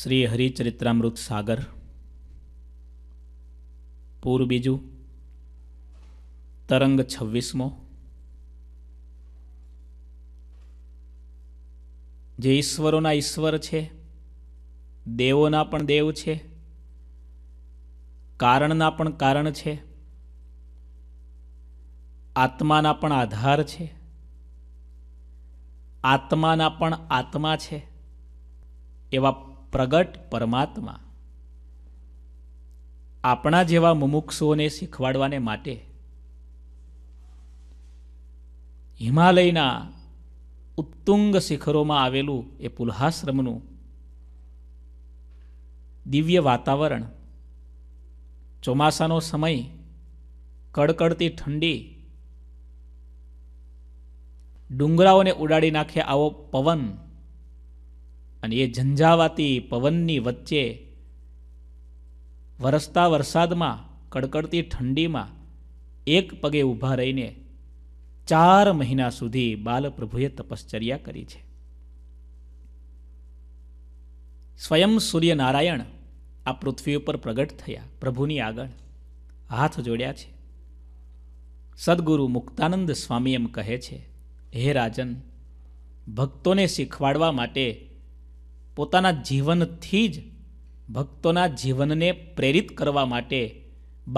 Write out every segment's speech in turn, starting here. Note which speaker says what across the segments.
Speaker 1: શ્રી હરિચરિત્રામૃત સાગર પૂર બીજું તરંગ છવ્વીસમો જે ઈશ્વરોના ઈશ્વર છે દેવોના પણ દેવ છે કારણના પણ કારણ છે આત્માના પણ આધાર છે આત્માના પણ આત્મા છે એવા પ્રગટ પરમાત્મા આપણા જેવા મુમુક્ષુઓને શીખવાડવાને માટે હિમાલયના ઉત્તુંગ શિખરોમાં આવેલું એ પુલ્હાશ્રમનું દિવ્ય વાતાવરણ ચોમાસાનો સમય કડકડતી ઠંડી ડુંગરાઓને ઉડાડી નાખે આવો પવન અને એ ઝંઝાવાતી પવનની વચ્ચે વરસતા વરસાદમાં કડકડતી ઠંડીમાં એક પગે ઊભા રહીને ચાર મહિના સુધી બાલપ્રભુએ તપશ્ચર્યા કરી છે સ્વયં સૂર્યનારાયણ આ પૃથ્વી ઉપર પ્રગટ થયા પ્રભુની આગળ હાથ જોડ્યા છે સદગુરુ મુક્તાનંદ સ્વામી એમ કહે છે હે રાજન ભક્તોને શીખવાડવા માટે પોતાના જીવનથી જ ભક્તોના જીવનને પ્રેરિત કરવા માટે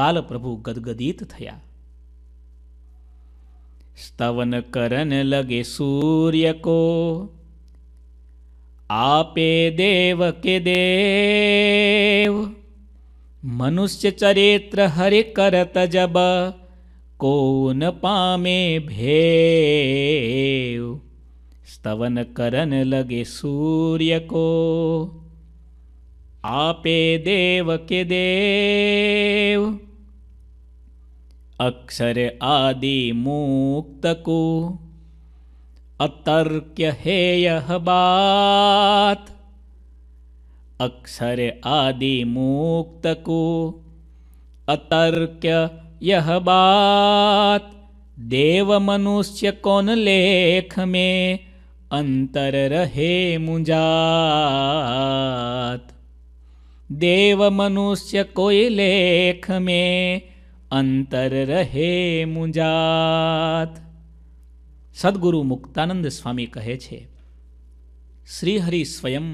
Speaker 1: બાલપ્રભુ ગદગદિત થયા સ્તવન કરન લગે સૂર્ય કો આપે દેવ કે દેવ મનુષ્ય ચરિત્ર હરિ કરત જબ કોન પામે ભેવ स्तवन करन लगे सूर्य को आपे देव के देव अक्षर आदि मुक्त को अतर्क्य है यह बात अक्षर आदि मुक्त को अतर्क्य यह बात देव मनुष्य कौन लेख में અંતર રહે મુંજાત દેવ મનુષ્ય કોઈ લેખ મેં અંતર રહે મુંજાત સદગુરુ મુક્તાનંદ સ્વામી કહે છે શ્રીહરિ સ્વયં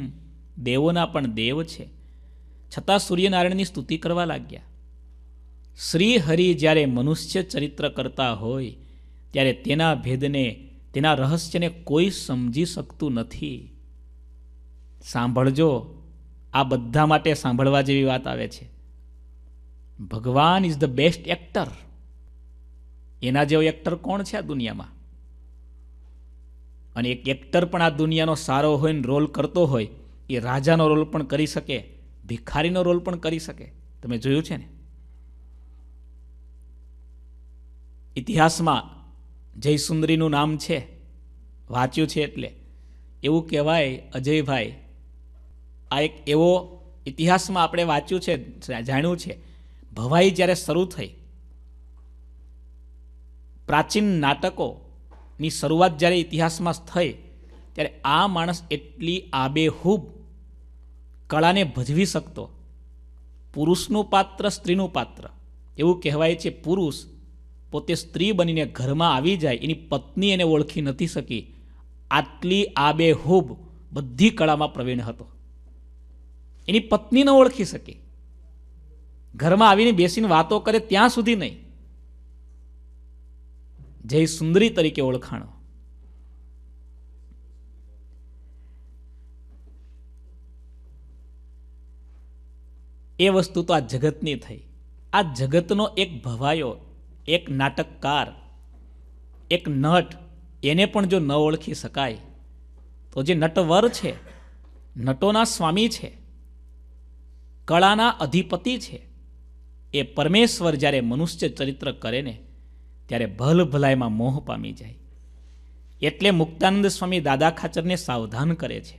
Speaker 1: દેવોના પણ દેવ છે છતાં સૂર્યનારાયણની સ્તુતિ કરવા લાગ્યા શ્રીહરિ જ્યારે મનુષ્ય ચરિત્ર કરતા હોય ત્યારે તેના ભેદને તેના રહસ્યને કોઈ સમજી શકતું નથી સાંભળજો આ બધા માટે સાંભળવા જેવી વાત આવે છે ભગવાન ઇઝ ધ બેસ્ટ એક્ટર એના જેવો એક્ટર કોણ છે આ દુનિયામાં અને એક એક્ટર પણ આ દુનિયાનો સારો હોય ને રોલ કરતો હોય એ રાજાનો રોલ પણ કરી શકે ભિખારીનો રોલ પણ કરી શકે તમે જોયું છે ને ઇતિહાસમાં જયસુંદરીનું નામ છે વાંચ્યું છે એટલે એવું કહેવાય અજયભાઈ આ એક એવો ઇતિહાસમાં આપણે વાંચ્યું છે જાણ્યું છે ભવાઈ જ્યારે શરૂ થઈ પ્રાચીન નાટકોની શરૂઆત જ્યારે ઇતિહાસમાં થઈ ત્યારે આ માણસ એટલી આબેહૂબ કળાને ભજવી શકતો પુરુષનું પાત્ર સ્ત્રીનું પાત્ર એવું કહેવાય છે પુરુષ પોતે સ્ત્રી બનીને ઘરમાં આવી જાય એની પત્ની એને ઓળખી નથી શકી આટલી આબેહૂબ બધી કળામાં પ્રવીણ હતો એની પત્ની ન ઓળખી શકી ઘરમાં આવીને બેસીને વાતો કરે ત્યાં સુધી નહીં જય સુંદરી તરીકે ઓળખાણો એ વસ્તુ તો આ જગતની થઈ આ જગતનો એક ભવાયો એક નાટકકાર એક નટ એને પણ જો ન ઓળખી શકાય તો જે નટવર છે નટોના સ્વામી છે કળાના અધિપતિ છે એ પરમેશ્વર જ્યારે મનુષ્ય ચરિત્ર કરે ને ત્યારે ભલ ભલાઈમાં મોહ પામી જાય એટલે મુક્તાનંદ સ્વામી દાદા ખાચરને સાવધાન કરે છે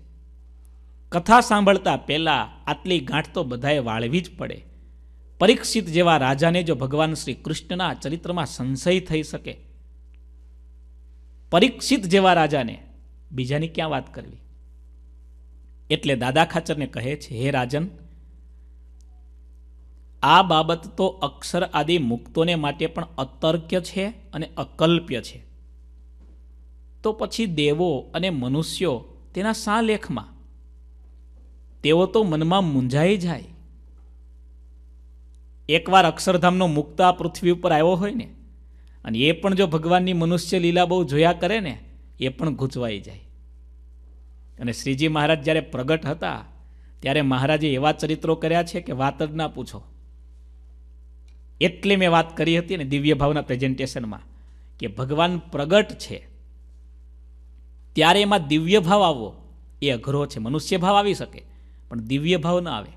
Speaker 1: કથા સાંભળતા પહેલાં આટલી ગાંઠ તો બધાએ વાળવી જ પડે પરીક્ષિત જેવા રાજાને જો ભગવાન શ્રી કૃષ્ણના ચરિત્રમાં સંશય થઈ શકે પરીક્ષિત જેવા રાજાને બીજાની ક્યાં વાત કરવી એટલે દાદા ખાચરને કહે છે હે રાજન આ બાબત તો અક્ષર આદિ મુક્તોને માટે પણ અતર્ક્ય છે અને અકલ્પ્ય છે તો પછી દેવો અને મનુષ્યો તેના શા લેખમાં તેઓ તો મનમાં મૂંઝાઈ જાય એકવાર અક્ષરધામનો મુક્તા પૃથ્વી ઉપર આવ્યો હોય ને અને એ પણ જો ભગવાનની મનુષ્ય લીલા બહુ જોયા કરે ને એ પણ ગૂંચવાઈ જાય અને શ્રીજી મહારાજ જ્યારે પ્રગટ હતા ત્યારે મહારાજે એવા ચરિત્રો કર્યા છે કે વાત જ ના પૂછો એટલી મેં વાત કરી હતી ને દિવ્ય ભાવના પ્રેઝન્ટેશનમાં કે ભગવાન પ્રગટ છે ત્યારે એમાં દિવ્ય ભાવ આવવો એ અઘરો છે મનુષ્ય ભાવ આવી શકે પણ દિવ્ય ભાવ ન આવે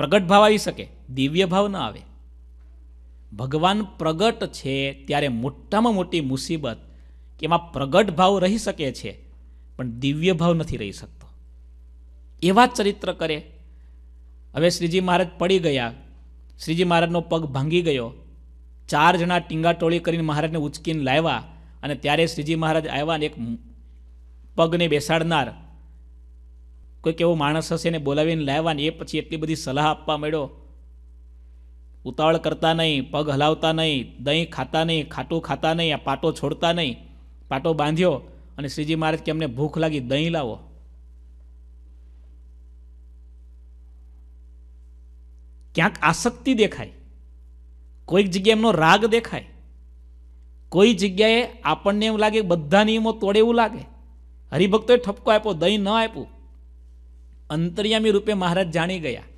Speaker 1: પ્રગટ ભાવ આવી શકે દિવ્ય ભાવ ન આવે ભગવાન પ્રગટ છે ત્યારે મોટામાં મોટી મુસીબત કે એમાં પ્રગટ ભાવ રહી શકે છે પણ દિવ્ય ભાવ નથી રહી શકતો એવા ચરિત્ર કરે હવે શ્રીજી મહારાજ પડી ગયા શ્રીજી મહારાજનો પગ ભાંગી ગયો ચાર જણા ટીંગાટોળી કરીને મહારાજને ઉચકીને લાવ્યા અને ત્યારે શ્રીજી મહારાજ આવ્યા અને એક પગને બેસાડનાર કોઈક એવો માણસ હશે એને બોલાવીને લાવ્યા ને એ પછી એટલી બધી સલાહ આપવા મળ્યો ઉતાવળ કરતા નહીં પગ હલાવતા નહીં દહીં ખાતા નહીં ખાટું ખાતા નહીં આ પાટો છોડતા નહીં પાટો બાંધ્યો અને શ્રીજી મહારાજ કે અમને ભૂખ લાગી દહીં લાવો ક્યાંક આસક્તિ દેખાય કોઈક જગ્યાએ એમનો રાગ દેખાય કોઈ જગ્યાએ આપણને એમ લાગે બધા નિયમો તોડે એવું લાગે હરિભક્તોએ ઠપકો આપ્યો દહીં ન આપ્યું અંતર્યામી રૂપે મહારાજ જાણી ગયા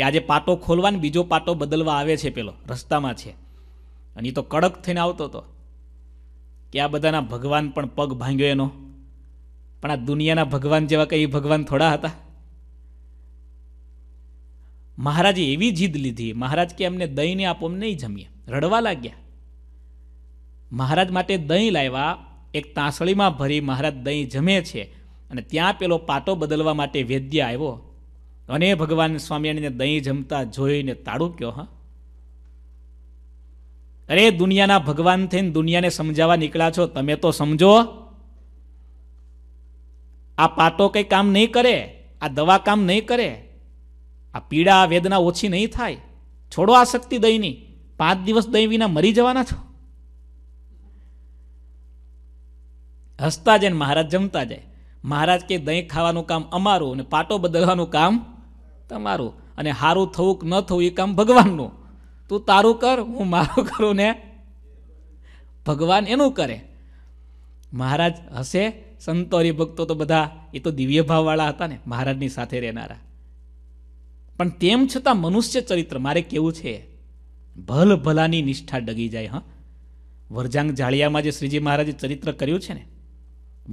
Speaker 1: કે આજે પાટો ખોલવા ને બીજો પાટો બદલવા આવે છે પેલો રસ્તામાં છે અને એ તો કડક થઈને આવતો હતો કે આ બધાના ભગવાન પણ પગ ભાંગ્યો એનો પણ આ દુનિયાના ભગવાન જેવા કંઈ ભગવાન થોડા હતા મહારાજે એવી જીદ લીધી મહારાજ કે એમને દહીંને આપો અમને નહીં જમીએ રડવા લાગ્યા મહારાજ માટે દહીં લાવ્યા એક તાંસળીમાં ભરી મહારાજ દહીં જમે છે અને ત્યાં પેલો પાટો બદલવા માટે વૈદ્ય આવ્યો અને ભગવાન સ્વામિયાણીને દહીં જમતા જોઈને તાળું કયો હા અરે દુનિયાના ભગવાન થઈને દુનિયાને સમજાવવા નીકળ્યા છો તમે તો સમજો આ પાટો કંઈ કામ નહીં કરે આ દવા કામ નહીં કરે આ પીડા વેદના ઓછી નહીં થાય છોડો આ શક્તિ દહીંની પાંચ દિવસ દહીં વિના મરી જવાના છો હસતા જાય મહારાજ જમતા જાય મહારાજ કે દહીં ખાવાનું કામ અમારું અને પાટો બદલવાનું કામ તમારું અને સારું થવું કે ન થવું એ કામ ભગવાનનું તું તારું કર હું મારું કરું ને ભગવાન એનું કરે મહારાજ હશે સંતો ભક્તો તો બધા એ તો દિવ્ય ભાવવાળા હતા ને મહારાજની સાથે રહેનારા પણ તેમ છતાં મનુષ્ય ચરિત્ર મારે કેવું છે ભલ ભલાની નિષ્ઠા ડગી જાય હં વરજાંગ જાળિયામાં જે શ્રીજી મહારાજે ચરિત્ર કર્યું છે ને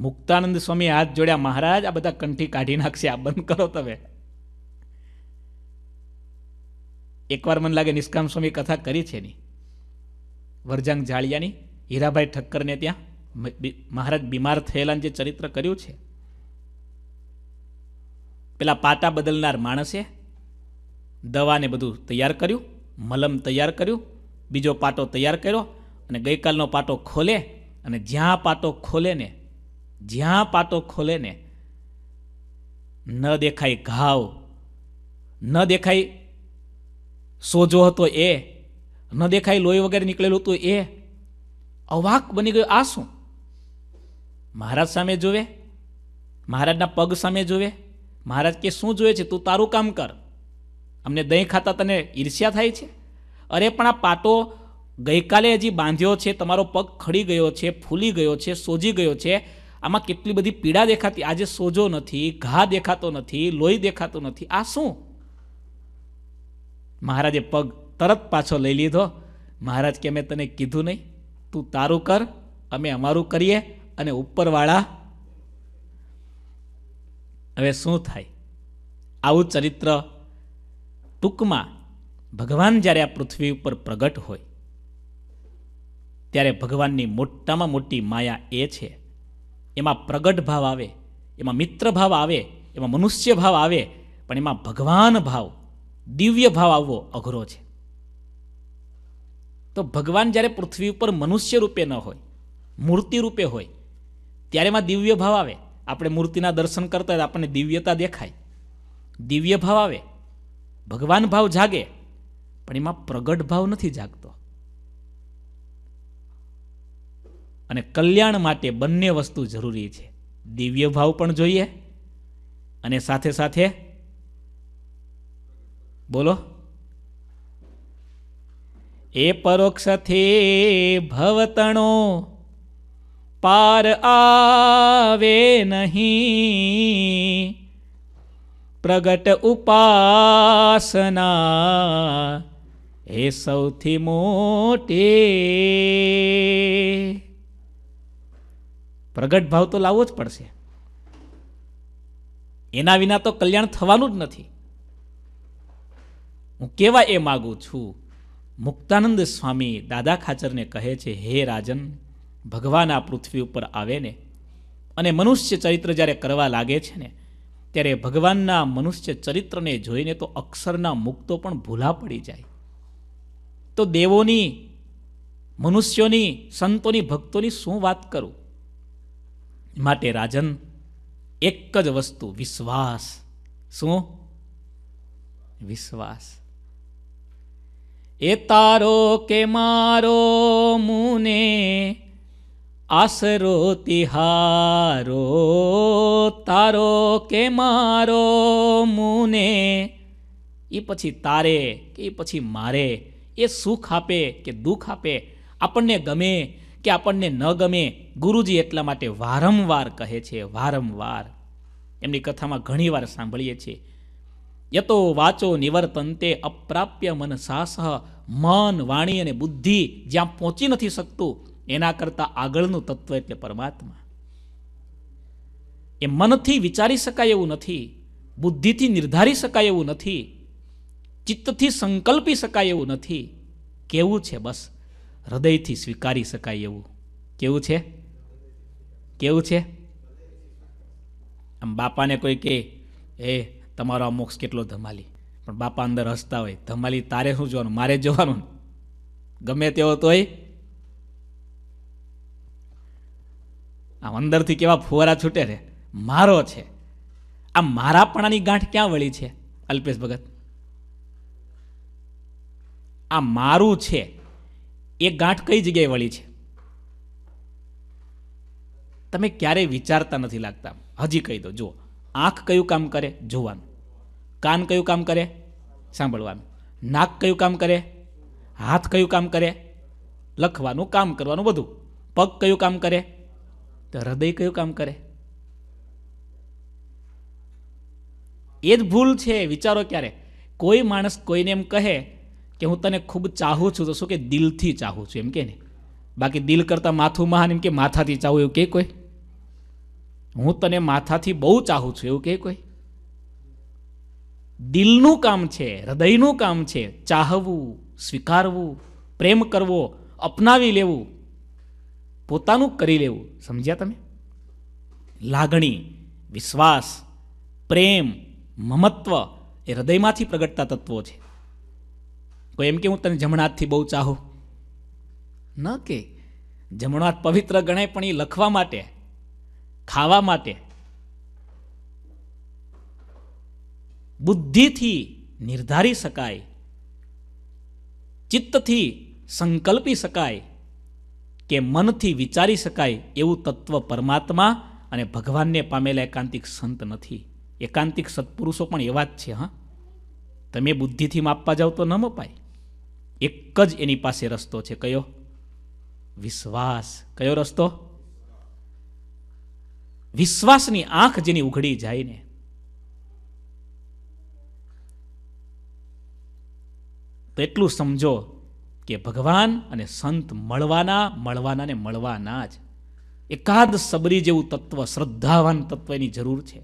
Speaker 1: મુક્તાનંદ સ્વામી હાથ જોડ્યા મહારાજ આ બધા કંઠી કાઢી નાખશે આ બંધ કરો તમે એકવાર મને લાગે નિષ્કામ સ્વામી કથા કરી છે એની વરજાંગ જાળિયાની હીરાભાઈ ઠક્કરને ત્યાં મહારાજ બીમાર થયેલા જે ચરિત્ર કર્યું છે પેલા પાટા બદલનાર માણસે દવાને બધું તૈયાર કર્યું મલમ તૈયાર કર્યું બીજો પાટો તૈયાર કર્યો અને ગઈકાલનો પાટો ખોલે અને જ્યાં પાટો ખોલે ને જ્યાં પાટો ખોલે ને ન દેખાય ઘાવ ન દેખાય સોજો હતો એ ન દેખાય લોહી વગેરે નીકળેલું હતું એ અવાક બની ગયો આ શું મહારાજ સામે જોવે મહારાજના પગ સામે જોવે મહારાજ કે શું જોવે છે તું તારું કામ કર અમને દહીં ખાતા તને ઈર્ષ્યા થાય છે અરે પણ આ પાટો ગઈકાલે હજી બાંધ્યો છે તમારો પગ ખડી ગયો છે ફૂલી ગયો છે સોજી ગયો છે આમાં કેટલી બધી પીડા દેખાતી આજે સોજો નથી ઘા દેખાતો નથી લોહી દેખાતો નથી આ શું મહારાજે પગ તરત પાછો લઈ લીધો મહારાજ કે મેં તને કીધું નહીં તું તારું કર અમે અમારું કરીએ અને ઉપરવાળા હવે શું થાય આવું ચરિત્ર ટૂંકમાં ભગવાન જ્યારે આ પૃથ્વી ઉપર પ્રગટ હોય ત્યારે ભગવાનની મોટામાં મોટી માયા એ છે એમાં પ્રગટ ભાવ આવે એમાં મિત્ર ભાવ આવે એમાં મનુષ્ય ભાવ આવે પણ એમાં ભગવાન ભાવ દિવ્ય ભાવ આવવો અઘરો છે તો ભગવાન જ્યારે પૃથ્વી ઉપર મનુષ્ય રૂપે ન હોય મૂર્તિ રૂપે હોય ત્યારે એમાં દિવ્ય ભાવ આવે આપણે મૂર્તિના દર્શન કરતા હોય આપણને દિવ્યતા દેખાય દિવ્ય ભાવ આવે ભગવાન ભાવ જાગે પણ એમાં પ્રગટ ભાવ નથી જાગતો અને કલ્યાણ માટે બંને વસ્તુ જરૂરી છે દિવ્ય ભાવ પણ જોઈએ અને સાથે સાથે બોલો એ પરોક્ષથી ભવતણો પાર આવે નહીં પ્રગટ ઉપાસના એ સૌથી મોટી પ્રગટ ભાવ તો લાવવો જ પડશે એના વિના તો કલ્યાણ થવાનું જ નથી હું કેવા એ માગું છું મુક્તાનંદ સ્વામી દાદા ખાચરને કહે છે હે રાજન ભગવાન આ પૃથ્વી ઉપર આવે ને અને મનુષ્ય ચરિત્ર જ્યારે કરવા લાગે છે ને ત્યારે ભગવાનના મનુષ્ય ચરિત્રને જોઈને તો અક્ષરના મુક્તો પણ ભૂલા પડી જાય તો દેવોની મનુષ્યોની સંતોની ભક્તોની શું વાત કરું માટે રાજન એક જ વસ્તુ વિશ્વાસ શું વિશ્વાસ એ તારો કે મારો મુને આસરો તિહારો તારો કે મારો મુને એ પછી તારે કે પછી મારે એ સુખ આપે કે દુઃખ આપે આપણને ગમે કે આપણને ન ગમે ગુરુજી એટલા માટે વારંવાર કહે છે વારંવાર એમની કથામાં ઘણીવાર સાંભળીએ છીએ યતો વાચો નિવર્તન તે અપ્રાપ્ય મન સાસ મન વાણી અને બુદ્ધિ જ્યાં પહોંચી નથી શકતું એના કરતાં આગળનું તત્વ એટલે પરમાત્મા એ મનથી વિચારી શકાય એવું નથી બુદ્ધિથી નિર્ધારી શકાય એવું નથી ચિત્તથી સંકલ્પી શકાય એવું નથી કેવું છે બસ હૃદયથી સ્વીકારી શકાય એવું કેવું છે કેવું છે આમ બાપાને કોઈ કહે એ તમારો આ મોક્ષ કેટલો ધમાલી પણ બાપા અંદર હસતા હોય ધમાલી તારે શું જોવાનું મારે જવાનું ગમે તેવો તોય આમ અંદરથી કેવા ફુવારા છૂટે છે મારો છે આ મારાપણાની ગાંઠ ક્યાં વળી છે અલ્પેશ ભગત આ મારું છે એ ગાંઠ કઈ જગ્યાએ વળી છે તમે ક્યારેય વિચારતા નથી લાગતા હજી કહી દો જુઓ આંખ કયું કામ કરે જોવાનું કાન કયું કામ કરે સાંભળવાનું નાક કયું કામ કરે હાથ કયું કામ કરે લખવાનું કામ કરવાનું બધું પગ કયું કામ કરે તો હૃદય કયું કામ કરે એ જ ભૂલ છે વિચારો ક્યારે કોઈ માણસ કોઈને એમ કહે કે હું તને ખૂબ ચાહું છું તો શું કે દિલથી ચાહું છું એમ કે ને બાકી દિલ કરતાં માથું મહાન એમ કે માથાથી ચાહું એવું કે કોઈ હું તને માથાથી બહુ ચાહું છું એવું કે કોઈ દિલનું કામ છે હૃદયનું કામ છે ચાહવું સ્વીકારવું પ્રેમ કરવો અપનાવી લેવું પોતાનું કરી લેવું સમજ્યા તમે લાગણી વિશ્વાસ પ્રેમ મમત્વ એ હૃદયમાંથી પ્રગટતા તત્વો છે કોઈ એમ કે હું તને જમણા હાથથી બહુ ચાહું ન કે જમણો પવિત્ર ગણાય પણ એ લખવા માટે ખાવા માટે બુદ્ધિથી નિર્ધારી શકાય ચિત્તથી સંકલ્પી શકાય કે મનથી વિચારી શકાય એવું તત્વ પરમાત્મા અને ભગવાનને પામેલા એકાંતિક સંત નથી એકાંતિક સત્પુરુષો પણ એવા જ છે હા તમે બુદ્ધિથી માપવા જાઓ તો ન મપાય એક જ એની પાસે રસ્તો છે કયો વિશ્વાસ કયો રસ્તો વિશ્વાસની આંખ જેની ઉઘડી જાય ને તો એટલું સમજો કે ભગવાન અને સંત મળવાના મળવાના ને મળવાના જ એકાદ સબરી જેવું તત્વ શ્રદ્ધાવાન તત્વ એની જરૂર છે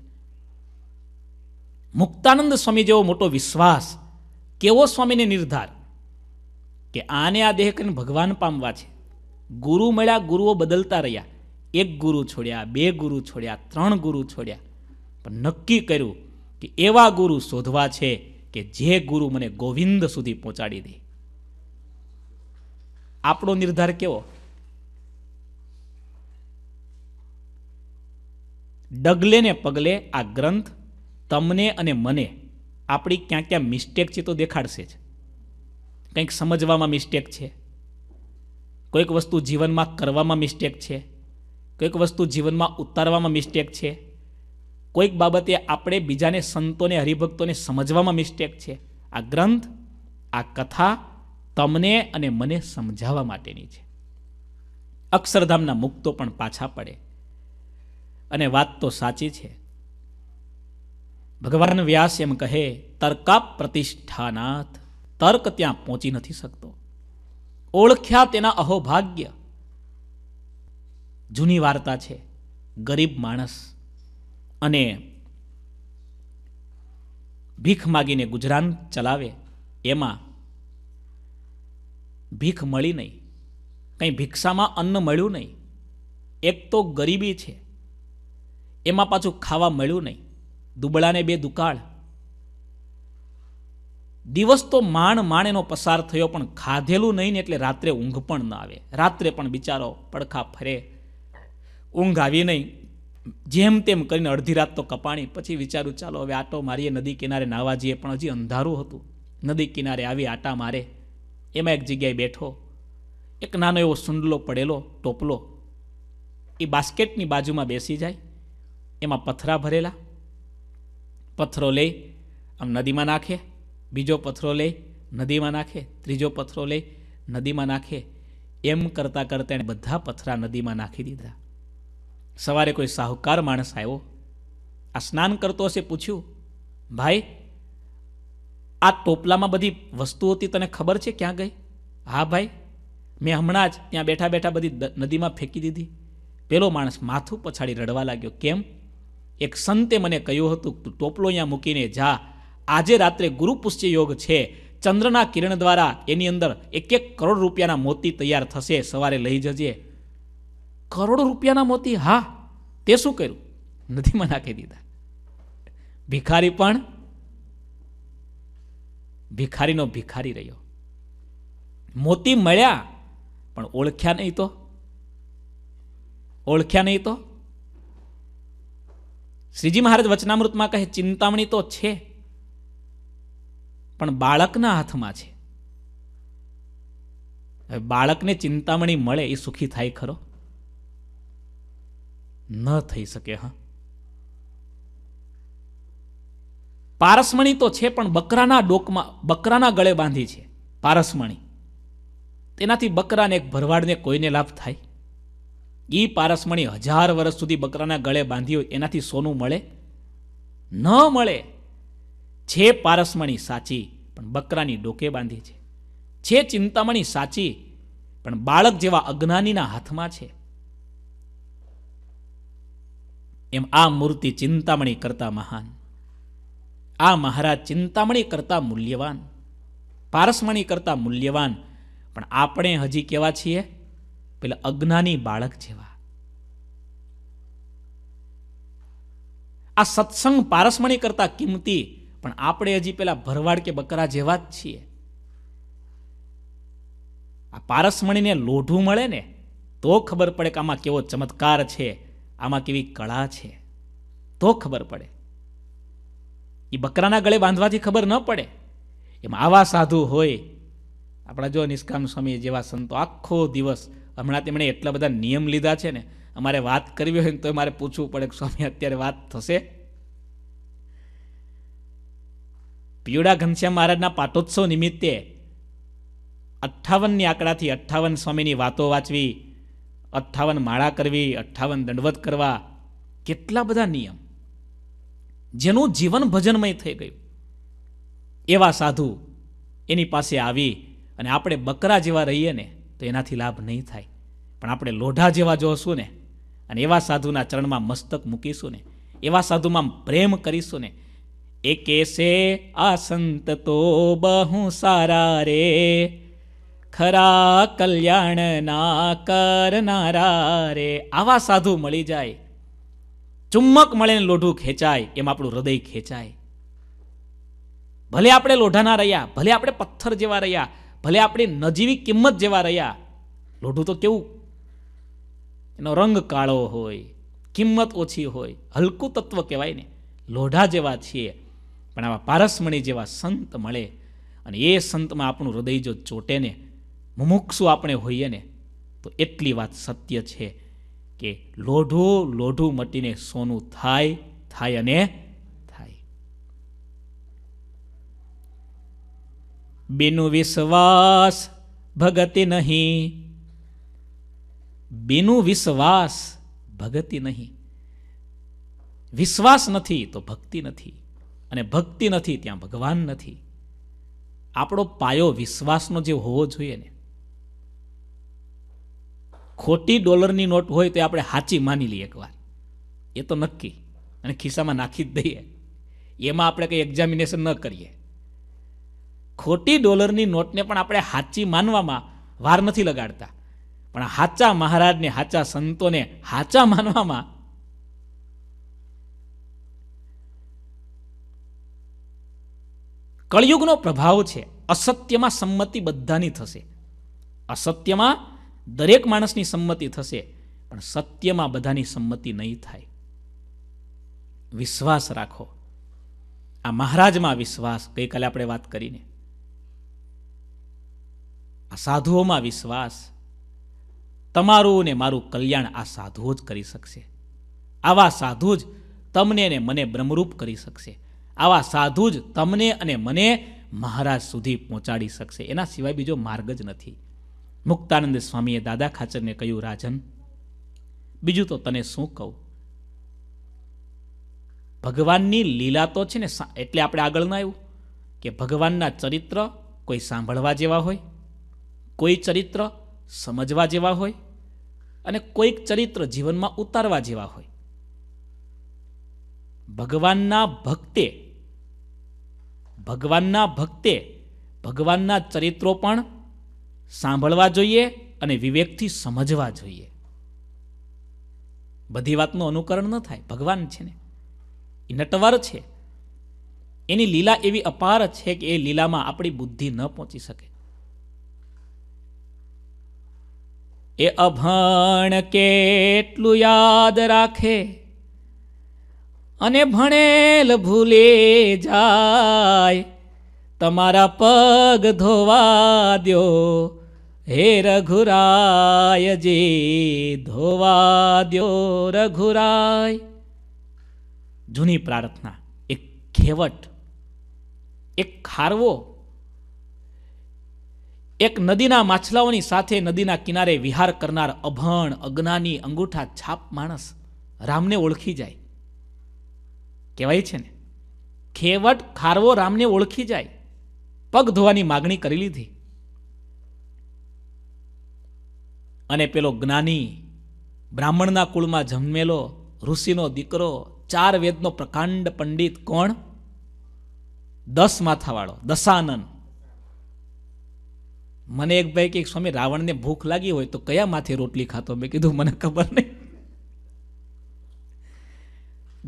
Speaker 1: મુક્તાનંદ સ્વામી જેવો મોટો વિશ્વાસ કેવો સ્વામીને નિર્ધાર કે આને આ દેહ કરીને ભગવાન પામવા છે ગુરુ મળ્યા ગુરુઓ બદલતા રહ્યા એક ગુરુ છોડ્યા બે ગુરુ છોડ્યા ત્રણ ગુરુ છોડ્યા પણ નક્કી કર્યું કે એવા ગુરુ શોધવા છે કે જે ગુરુ મને ગોવિંદ સુધી પહોંચાડી દે આપણો નિર્ધાર કેવો ડગલે ને પગલે આ ગ્રંથ તમને અને મને આપણી ક્યાં ક્યાં મિસ્ટેક છે તો દેખાડશે જ કંઈક સમજવામાં મિસ્ટેક છે કોઈક વસ્તુ જીવનમાં કરવામાં મિસ્ટેક છે કોઈક વસ્તુ જીવનમાં ઉતારવામાં મિસ્ટેક છે કોઈક બાબતે આપણે બીજાને સંતોને હરિભક્તોને સમજવામાં મિસ્ટેક છે આ ગ્રંથ આ કથા તમને અને મને સમજાવવા માટેની છે અક્ષરધામના મુક્તો પણ પાછા પડે અને વાત તો સાચી છે ભગવાન વ્યાસ એમ કહે તર્કા પ્રતિષ્ઠાનાથ તર્ક ત્યાં પહોંચી નથી શકતો ઓળખ્યા તેના અહોભાગ્ય જૂની વાર્તા છે ગરીબ માણસ અને ભીખ માગીને ગુજરાન ચલાવે એમાં ભીખ મળી નહીં કંઈ ભિક્ષામાં અન્ન મળ્યું નહીં એક તો ગરીબી છે એમાં પાછું ખાવા મળ્યું નહીં દુબળાને બે દુકાળ દિવસ તો માણ માણેનો પસાર થયો પણ ખાધેલું નહીં ને એટલે રાત્રે ઊંઘ પણ ન આવે રાત્રે પણ બિચારો પડખા ફરે ઊંઘ આવી નહીં જેમ તેમ કરીને અડધી રાત તો કપાણી પછી વિચારું ચાલો હવે આટો મારીએ નદી કિનારે નાહવા જઈએ પણ હજી અંધારું હતું નદી કિનારે આવી આટા મારે એમાં એક જગ્યાએ બેઠો એક નાનો એવો સુંડલો પડેલો ટોપલો એ બાસ્કેટની બાજુમાં બેસી જાય એમાં પથરા ભરેલા પથરો લઈ આમ નદીમાં નાખે બીજો પથરો લઈ નદીમાં નાખે ત્રીજો પથરો લઈ નદીમાં નાખે એમ કરતાં કરતાં એણે બધા પથરા નદીમાં નાખી દીધા સવારે કોઈ સાહુકાર માણસ આવ્યો આ સ્નાન કરતો હશે પૂછ્યું ભાઈ આ ટોપલામાં બધી વસ્તુઓથી તને ખબર છે ક્યાં ગઈ હા ભાઈ મેં હમણાં જ ત્યાં બેઠા બેઠા બધી નદીમાં ફેંકી દીધી પેલો માણસ માથું પછાડી રડવા લાગ્યો કેમ એક સંતે મને કહ્યું હતું તું ટોપલો અહીંયા મૂકીને જા આજે રાત્રે ગુરુપુષ્ય યોગ છે ચંદ્રના કિરણ દ્વારા એની અંદર એક એક કરોડ રૂપિયાના મોતી તૈયાર થશે સવારે લઈ જજે કરોડો રૂપિયાના મોતી હા તે શું કર્યું નદીમાં નાખી દીધા ભિખારી પણ ભિખારીનો ભિખારી રહ્યો મોતી મળ્યા પણ ઓળખ્યા નહીં તો ઓળખ્યા નહીં તો શ્રીજી મહારાજ વચનામૃતમાં કહે ચિંતામણી તો છે પણ બાળકના હાથમાં છે બાળકને ચિંતામણી મળે એ સુખી થાય ખરો ન થઈ શકે હા પારસમણી તો છે પણ બકરાના ડોકમાં બકરાના ગળે બાંધી છે પારસમણી તેનાથી બકરાને એક ભરવાડને કોઈને લાભ થાય એ પારસમણી હજાર વર્ષ સુધી બકરાના ગળે બાંધી હોય એનાથી સોનું મળે ન મળે છે પારસમણી સાચી પણ બકરાની ડોકે બાંધી છે છે ચિંતામણી સાચી પણ બાળક જેવા અજ્ઞાનીના હાથમાં છે એમ આ મૂર્તિ ચિંતામણી કરતાં મહાન આ મહારાજ ચિંતામણી કરતાં મૂલ્યવાન પારસમણી કરતાં મૂલ્યવાન પણ આપણે હજી કેવા છીએ પેલા અજ્ઞાની બાળક જેવા આ સત્સંગ પારસમણી કરતા કિંમતી પણ આપણે હજી પેલા ભરવાડ કે બકરા જેવા જ છીએ આ પારસમણીને લોઢું મળે ને તો ખબર પડે કે આમાં કેવો ચમત્કાર છે આમાં કેવી કળા છે તો ખબર પડે એ બકરાના ગળે બાંધવાથી ખબર ન પડે એમ આવા સાધુ હોય આપણા જો નિષ્કામ સ્વામી જેવા સંતો આખો દિવસ હમણાં તેમણે એટલા બધા નિયમ લીધા છે ને અમારે વાત કરવી હોય ને તો મારે પૂછવું પડે કે સ્વામી અત્યારે વાત થશે પીવડા ઘનશ્યામ મહારાજના પાટોત્સવ નિમિત્તે અઠ્ઠાવનની આંકડાથી અઠ્ઠાવન સ્વામીની વાતો વાંચવી અઠ્ઠાવન માળા કરવી અઠ્ઠાવન દંડવત કરવા કેટલા બધા નિયમ જેનું જીવન ભજનમય થઈ ગયું એવા સાધુ એની પાસે આવી અને આપણે બકરા જેવા રહીએ ને તો એનાથી લાભ નહીં થાય પણ આપણે લોઢા જેવા જોશું ને અને એવા સાધુના ચરણમાં મસ્તક મૂકીશું ને એવા સાધુમાં પ્રેમ કરીશું ને એ કેસે આ સંત તો બહુ સારા રે ખરા કલ્યાણના કરનારા રે આવા સાધુ મળી જાય ચુમ્મક મળે ને લોઢું ખેંચાય એમ આપણું હૃદય ખેંચાય ભલે આપણે લોઢાના રહ્યા ભલે આપણે પથ્થર જેવા રહ્યા ભલે આપણે નજીવી કિંમત જેવા રહ્યા લોઢું તો કેવું એનો રંગ કાળો હોય કિંમત ઓછી હોય હલકું તત્વ કહેવાય ને લોઢા જેવા છીએ પણ આવા પારસમણી જેવા સંત મળે અને એ સંતમાં આપણું હૃદય જો ચોટે ને મુમુક્ષુ આપણે હોઈએ ને તો એટલી વાત સત્ય છે કે લોઢું લોઢું મટીને સોનું થાય થાય અને થાય બેનું વિશ્વાસ ભગતિ નહીં બેનું વિશ્વાસ ભગતિ નહીં વિશ્વાસ નથી તો ભક્તિ નથી અને ભક્તિ નથી ત્યાં ભગવાન નથી આપણો પાયો વિશ્વાસનો જે હોવો જોઈએ ને ખોટી ડોલરની નોટ હોય તો આપણે હાચી માની લઈએ એકવાર એ તો નક્કી અને ખિસ્સામાં નાખી જ દઈએ એમાં આપણે કંઈ એક્ઝામિનેશન ન કરીએ ખોટી ડોલરની નોટને પણ આપણે હાચી માનવામાં વાર નથી લગાડતા પણ હાચા મહારાજને હાચા સંતોને હાચા માનવામાં કળિયુગનો પ્રભાવ છે અસત્યમાં સંમતિ બધાની થશે અસત્યમાં દરેક માણસની સંમતિ થશે પણ સત્યમાં બધાની સંમતિ નહીં થાય વિશ્વાસ રાખો આ મહારાજમાં વિશ્વાસ ગઈકાલે આપણે વાત કરીને આ સાધુઓમાં વિશ્વાસ તમારું ને મારું કલ્યાણ આ સાધુઓ જ કરી શકશે આવા સાધુ જ તમને ને મને બ્રહ્મરૂપ કરી શકશે આવા સાધુ જ તમને અને મને મહારાજ સુધી પહોંચાડી શકશે એના સિવાય બીજો માર્ગ જ નથી મુક્તાનંદ સ્વામીએ દાદા ખાચરને કહ્યું રાજન બીજું તો તને શું કહું ભગવાનની લીલા તો છે ને એટલે આપણે આગળ ના આવ્યું કે ભગવાનના ચરિત્ર કોઈ સાંભળવા જેવા હોય કોઈ ચરિત્ર સમજવા જેવા હોય અને કોઈક ચરિત્ર જીવનમાં ઉતારવા જેવા હોય ભગવાનના ભક્તે ભગવાનના ભક્તે ભગવાનના ચરિત્રો પણ સાંભળવા જોઈએ અને વિવેકથી સમજવા જોઈએ બધી વાતનું અનુકરણ ન થાય ભગવાન છે ને એ નટવર છે એની લીલા એવી અપાર છે કે એ લીલામાં આપણી બુદ્ધિ ન પહોંચી શકે એ અભણ કેટલું યાદ રાખે અને ભણેલ ભૂલે જાય તમારા પગ ધોવા દ્યો હે રઘુરાયજી ધોવા દ્યો રઘુરાય જૂની પ્રાર્થના એક ખેવટ એક ખારવો એક નદીના માછલાઓની સાથે નદીના કિનારે વિહાર કરનાર અભણ અજ્ઞાની અંગૂઠા છાપ માણસ રામને ઓળખી જાય કહેવાય છે ને ખેવટ ખારવો રામને ઓળખી જાય પગ ધોવાની માગણી કરી લીધી અને પેલો જ્ઞાની બ્રાહ્મણના કુળમાં જન્મેલો ઋષિનો દીકરો ચાર વેદનો પ્રકાંડ પંડિત કોણ દસ માથાવાળો દશાનંદ મને એક ભાઈ કે સ્વામી રાવણને ભૂખ લાગી હોય તો કયા માથે રોટલી ખાતો મેં કીધું મને ખબર નહીં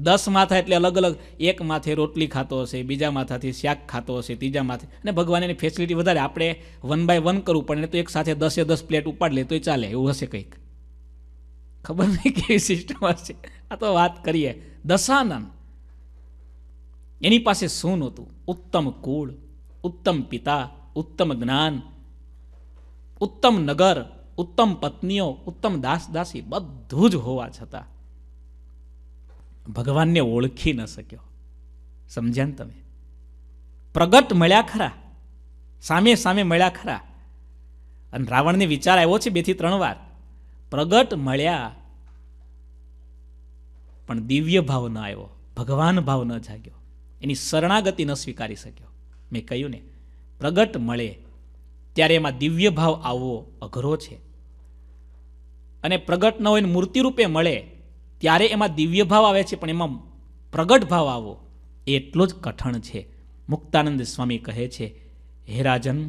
Speaker 1: દસ માથા એટલે અલગ અલગ એક માથે રોટલી ખાતો હશે બીજા માથાથી શાક ખાતો હશે ત્રીજા માથે અને ભગવાન એની ફેસિલિટી વધારે આપણે વન બાય વન કરવું પડે તો એક સાથે દસે દસ પ્લેટ ઉપાડ લે તોય ચાલે એવું હશે કંઈક ખબર નહીં કેવી સિસ્ટમ હશે આ તો વાત કરીએ દશાનંદ એની પાસે શું નહોતું ઉત્તમ કુળ ઉત્તમ પિતા ઉત્તમ જ્ઞાન ઉત્તમ નગર ઉત્તમ પત્નીઓ ઉત્તમ દાસ દાસી બધું જ હોવા છતાં ભગવાનને ઓળખી ન શક્યો સમજ્યા ને તમે પ્રગટ મળ્યા ખરા સામે સામે મળ્યા ખરા અને રાવણને વિચાર આવ્યો છે બેથી ત્રણ વાર પ્રગટ મળ્યા પણ દિવ્ય ભાવ ન આવ્યો ભગવાન ભાવ ન જાગ્યો એની શરણાગતિ ન સ્વીકારી શક્યો મેં કહ્યું ને પ્રગટ મળે ત્યારે એમાં દિવ્ય ભાવ આવવો અઘરો છે અને પ્રગટ ન હોય મૂર્તિ રૂપે મળે ત્યારે એમાં દિવ્ય ભાવ આવે છે પણ એમાં પ્રગટ ભાવ આવો એટલો જ કઠણ છે મુક્તાનંદ સ્વામી કહે છે હે રાજન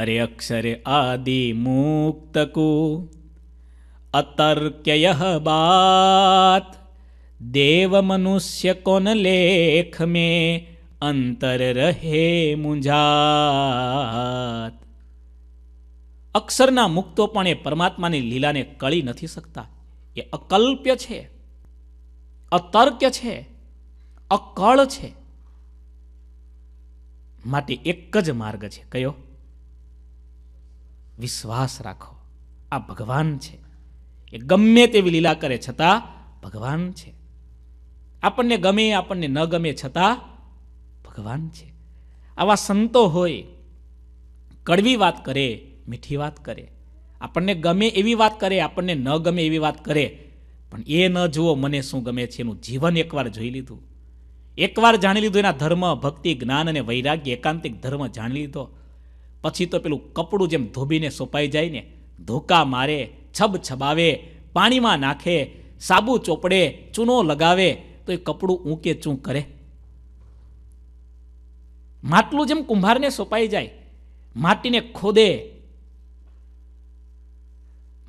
Speaker 1: અરે અક્ષરે આદિ મુક્ત કુ અતર્ક્ય બાત દેવ મનુષ્ય કોન લેખ મેં અંતર રહે મુંજાત અક્ષરના મુક્તો પણ એ પરમાત્માની લીલાને કળી નથી શકતા એ અકલ્પ્ય છે અતર્ક્ય છે અકળ છે માટે એક જ માર્ગ છે કયો વિશ્વાસ રાખો આ ભગવાન છે એ ગમે તેવી લીલા કરે છતાં ભગવાન છે આપણને ગમે આપણને ન ગમે છતાં ભગવાન છે આવા સંતો હોય કડવી વાત કરે મીઠી વાત કરે આપણને ગમે એવી વાત કરે આપણને ન ગમે એવી વાત કરે પણ એ ન જુઓ મને શું ગમે છે એનું જીવન એકવાર જોઈ લીધું એકવાર જાણી લીધું એના ધર્મ ભક્તિ જ્ઞાન અને વૈરાગ્ય એકાંતિક ધર્મ જાણી લીધો પછી તો પેલું કપડું જેમ ધોબીને સોપાઈ જાય ને ધોકા મારે છબ છબાવે પાણીમાં નાખે સાબુ ચોપડે ચૂનો લગાવે તો એ કપડું ઊંકે ચૂં કરે માટલું જેમ કુંભારને સોપાઈ જાય માટીને ખોદે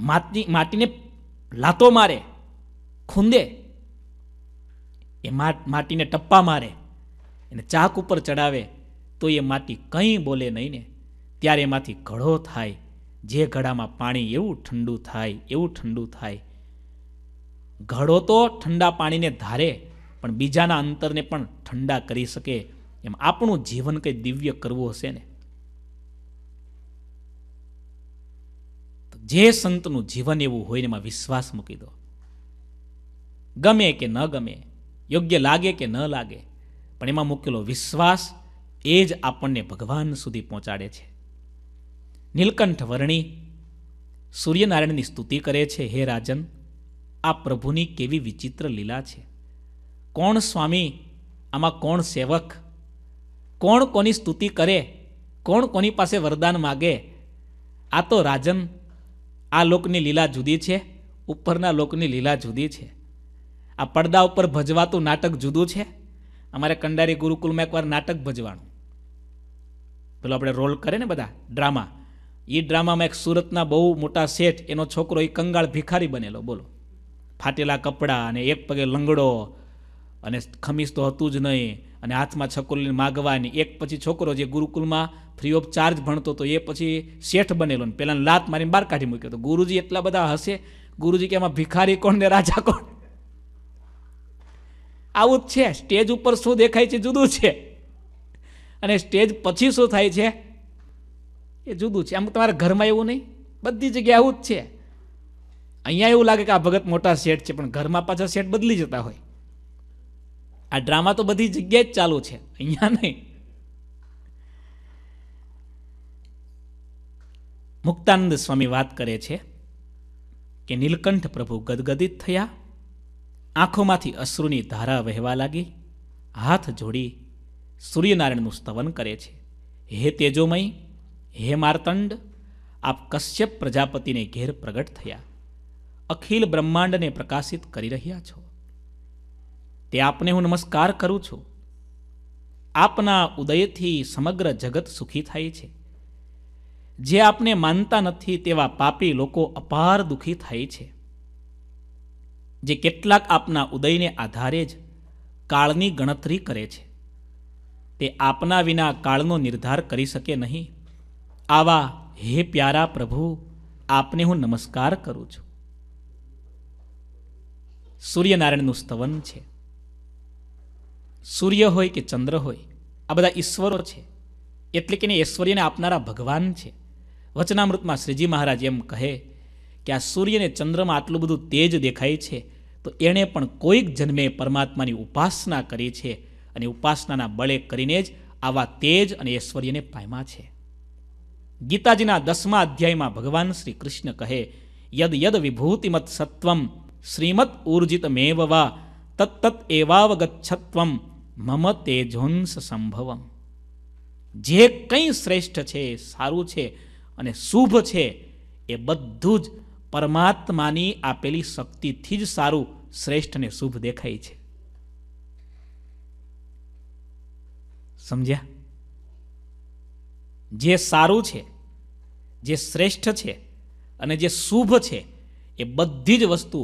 Speaker 1: માટી માટીને લાતો મારે ખૂંદે એ માટીને ટપ્પા મારે એને ચાક ઉપર ચડાવે તો એ માટી કંઈ બોલે નહીં ને ત્યારે એમાંથી ઘડો થાય જે ઘડામાં પાણી એવું ઠંડુ થાય એવું ઠંડુ થાય ઘડો તો ઠંડા પાણીને ધારે પણ બીજાના અંતરને પણ ઠંડા કરી શકે એમ આપણું જીવન કંઈ દિવ્ય કરવું હશે ને જે સંતનું જીવન એવું હોય એમાં વિશ્વાસ મૂકી દો ગમે કે ન ગમે યોગ્ય લાગે કે ન લાગે પણ એમાં મૂકેલો વિશ્વાસ એ જ આપણને ભગવાન સુધી પહોંચાડે છે નીલકંઠ વર્ણી સૂર્યનારાયણની સ્તુતિ કરે છે હે રાજન આ પ્રભુની કેવી વિચિત્ર લીલા છે કોણ સ્વામી આમાં કોણ સેવક કોણ કોની સ્તુતિ કરે કોણ કોની પાસે વરદાન માગે આ તો રાજન આ લોકની લીલા જુદી છે ઉપરના લોકની લીલા જુદી છે આ પડદા ઉપર ભજવાતું નાટક જુદું છે અમારે કંડારી ગુરુકુલમાં એકવાર નાટક ભજવાનું પેલો આપણે રોલ કરે ને બધા ડ્રામા એ ડ્રામામાં એક સુરતના બહુ મોટા શેઠ એનો છોકરો એ કંગાળ ભિખારી બનેલો બોલો ફાટેલા કપડાં અને એક પગે લંગડો અને ખમીસ તો હતું જ નહીં અને હાથમાં છકુલીને માગવાની એક પછી છોકરો જે ગુરુકુલમાં ફ્રી ઓફ ચાર્જ ભણતો હતો એ પછી શેઠ બનેલો ને પહેલાં લાત મારીને બહાર કાઢી મૂક્યો તો ગુરુજી એટલા બધા હશે ગુરુજી કે એમાં ભિખારી કોણ ને રાજા કોણ આવું જ છે સ્ટેજ ઉપર શું દેખાય છે જુદું છે અને સ્ટેજ પછી શું થાય છે એ જુદું છે આમ તમારા ઘરમાં એવું નહીં બધી જગ્યાએ આવું જ છે અહીંયા એવું લાગે કે આ ભગત મોટા શેઠ છે પણ ઘરમાં પાછા શેઠ બદલી જતા હોય આ ડ્રામા તો બધી જગ્યાએ જ ચાલુ છે અહીંયા નહીં મુક્તાનંદ સ્વામી વાત કરે છે કે નીલકંઠ પ્રભુ ગદગદિત થયા આંખોમાંથી અશ્રુની ધારા વહેવા લાગી હાથ જોડી સૂર્યનારાયણનું સ્તવન કરે છે હે તેજોમય હે માર્તંડ આપ કશ્યપ પ્રજાપતિને ઘેર પ્રગટ થયા અખિલ બ્રહ્માંડને પ્રકાશિત કરી રહ્યા છો તે આપને હું નમસ્કાર કરું છું આપના ઉદયથી સમગ્ર જગત સુખી થાય છે જે આપને માનતા નથી તેવા પાપી લોકો અપાર દુઃખી થાય છે જે કેટલાક આપના ઉદયને આધારે જ કાળની ગણતરી કરે છે તે આપના વિના કાળનો નિર્ધાર કરી શકે નહીં આવા હે પ્યારા પ્રભુ આપને હું નમસ્કાર કરું છું સૂર્યનારાયણનું સ્તવન છે સૂર્ય હોય કે ચંદ્ર હોય આ બધા ઈશ્વરો છે એટલે કે ઐશ્વર્યને આપનારા ભગવાન છે વચનામૃતમાં શ્રીજી મહારાજ એમ કહે કે આ સૂર્યને ચંદ્રમાં આટલું બધું તેજ દેખાય છે તો એણે પણ કોઈક જન્મે પરમાત્માની ઉપાસના કરી છે અને ઉપાસનાના બળે કરીને જ આવા તેજ અને ઐશ્વર્યને પામ્યા છે ગીતાજીના દસમા અધ્યાયમાં ભગવાન શ્રી કૃષ્ણ કહે યદ યદ વિભૂતિમત સત્વમ શ્રીમદ ઉર્જિત મેવવા તત્તત એવાવગચ્છત્વમ મમ તેજોંસ સંભવમ જે કંઈ શ્રેષ્ઠ છે સારું છે અને શુભ છે એ બધું જ પરમાત્માની આપેલી શક્તિથી જ સારું શ્રેષ્ઠ ને શુભ દેખાય છે સમજ્યા જે સારું છે જે શ્રેષ્ઠ છે અને જે શુભ છે એ બધી જ વસ્તુ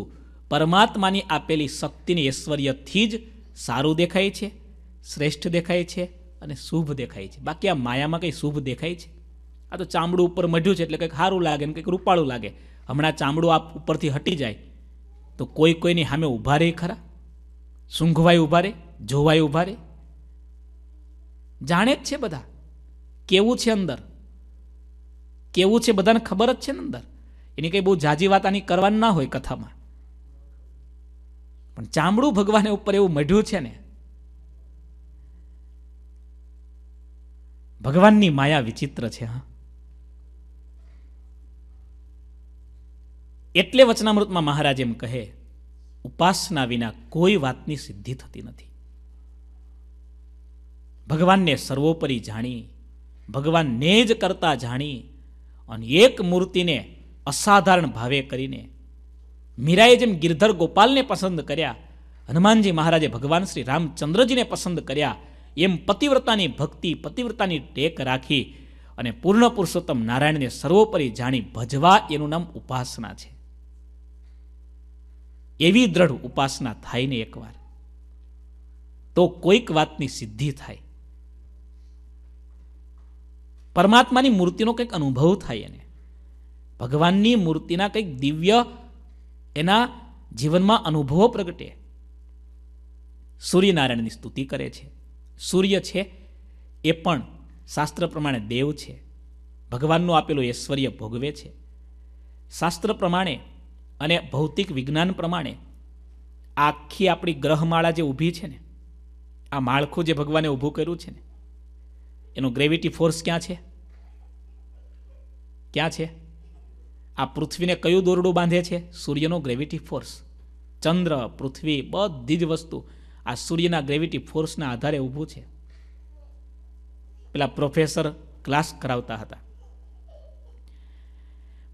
Speaker 1: પરમાત્માની આપેલી શક્તિની ઐશ્વર્યથી જ સારું દેખાય છે શ્રેષ્ઠ દેખાય છે અને શુભ દેખાય છે બાકી આ માયામાં કંઈ શુભ દેખાય છે આ તો ચામડું ઉપર મઢ્યું છે એટલે કંઈક સારું લાગે ને કંઈક રૂપાળું લાગે હમણાં ચામડું આપ ઉપરથી હટી જાય તો કોઈ કોઈની સામે ઊભા રહે ખરા સૂંઘવાય ઊભા રહે જોવાય ઊભા રહે જાણે જ છે બધા કેવું છે અંદર કેવું છે બધાને ખબર જ છે ને અંદર એની કંઈ બહુ જાજી વાત આની કરવાની ના હોય કથામાં પણ ચામડું ભગવાને ઉપર એવું મઢ્યું છે ને ભગવાનની માયા વિચિત્ર છે હા એટલે વચનામૃતમાં મહારાજ એમ કહે ઉપાસના વિના કોઈ વાતની સિદ્ધિ થતી નથી ભગવાનને સર્વોપરી જાણી ભગવાનને જ કરતા જાણી અને એક મૂર્તિને અસાધારણ ભાવે કરીને મીરાએ જેમ ગિરધર ગોપાલને પસંદ કર્યા હનુમાનજી મહારાજે ભગવાન શ્રી રામચંદ્રજીને પસંદ કર્યા એમ પતિવ્રતાની ભક્તિ પતિવ્રતાની ટેક રાખી અને પૂર્ણ પુરુષોત્તમ નારાયણને સર્વોપરી જાણી ભજવા એનું નામ ઉપાસના છે એવી દ્રઢ ઉપાસના થાય ને એકવાર તો કોઈક વાતની સિદ્ધિ થાય પરમાત્માની મૂર્તિનો કંઈક અનુભવ થાય એને ભગવાનની મૂર્તિના કંઈક દિવ્ય એના જીવનમાં અનુભવો પ્રગટે સૂર્યનારાયણની સ્તુતિ કરે છે સૂર્ય છે એ પણ શાસ્ત્ર પ્રમાણે દેવ છે ભગવાનનું આપેલું ઐશ્વર્ય ભોગવે છે શાસ્ત્ર પ્રમાણે અને ભૌતિક વિજ્ઞાન પ્રમાણે આખી આપણી ગ્રહમાળા જે ઊભી છે ને આ માળખું જે ભગવાને ઊભું કર્યું છે ને એનો ગ્રેવિટી ફોર્સ ક્યાં છે ક્યાં છે આ પૃથ્વીને કયું દોરડું બાંધે છે સૂર્યનો ગ્રેવિટી ફોર્સ ચંદ્ર પૃથ્વી બધી જ વસ્તુ આ સૂર્યના ગ્રેવિટી ફોર્સના આધારે ઊભું છે પેલા પ્રોફેસર ક્લાસ કરાવતા હતા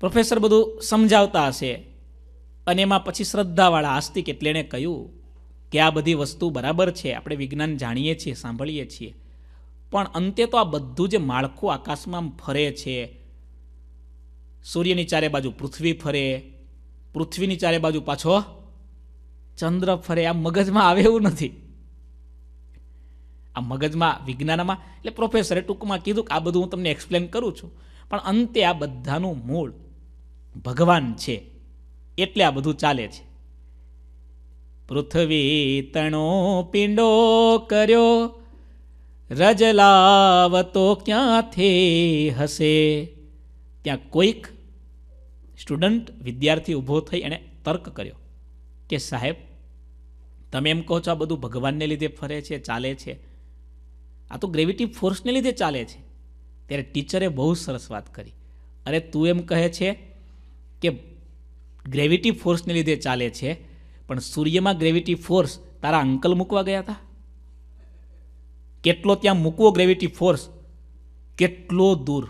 Speaker 1: પ્રોફેસર બધું સમજાવતા હશે અને એમાં પછી શ્રદ્ધાવાળા આસ્તિક એટલે એણે કહ્યું કે આ બધી વસ્તુ બરાબર છે આપણે વિજ્ઞાન જાણીએ છીએ સાંભળીએ છીએ પણ અંતે તો આ બધું જે માળખું આકાશમાં ફરે છે સૂર્યની ચારે બાજુ પૃથ્વી ફરે પૃથ્વીની ચારે બાજુ પાછો ચંદ્ર ફરે આ મગજમાં આવે એવું નથી આ મગજમાં વિજ્ઞાનમાં એટલે પ્રોફેસરે ટૂંકમાં કીધું કે આ બધું હું તમને એક્સપ્લેન કરું છું પણ અંતે આ બધાનું મૂળ ભગવાન છે એટલે આ બધું ચાલે છે પૃથ્વી તણો પિંડો કર્યો રજલાવતો ક્યાંથી હશે ત્યાં કોઈક સ્ટુડન્ટ વિદ્યાર્થી ઊભો થઈ એણે તર્ક કર્યો કે સાહેબ તમે એમ કહો છો આ બધું ભગવાનને લીધે ફરે છે ચાલે છે આ તો ગ્રેવિટી ફોર્સને લીધે ચાલે છે ત્યારે ટીચરે બહુ સરસ વાત કરી અરે તું એમ કહે છે કે ગ્રેવિટી ફોર્સને લીધે ચાલે છે પણ સૂર્યમાં ગ્રેવિટી ફોર્સ તારા અંકલ મૂકવા ગયા હતા કેટલો ત્યાં મૂકવો ગ્રેવિટી ફોર્સ કેટલો દૂર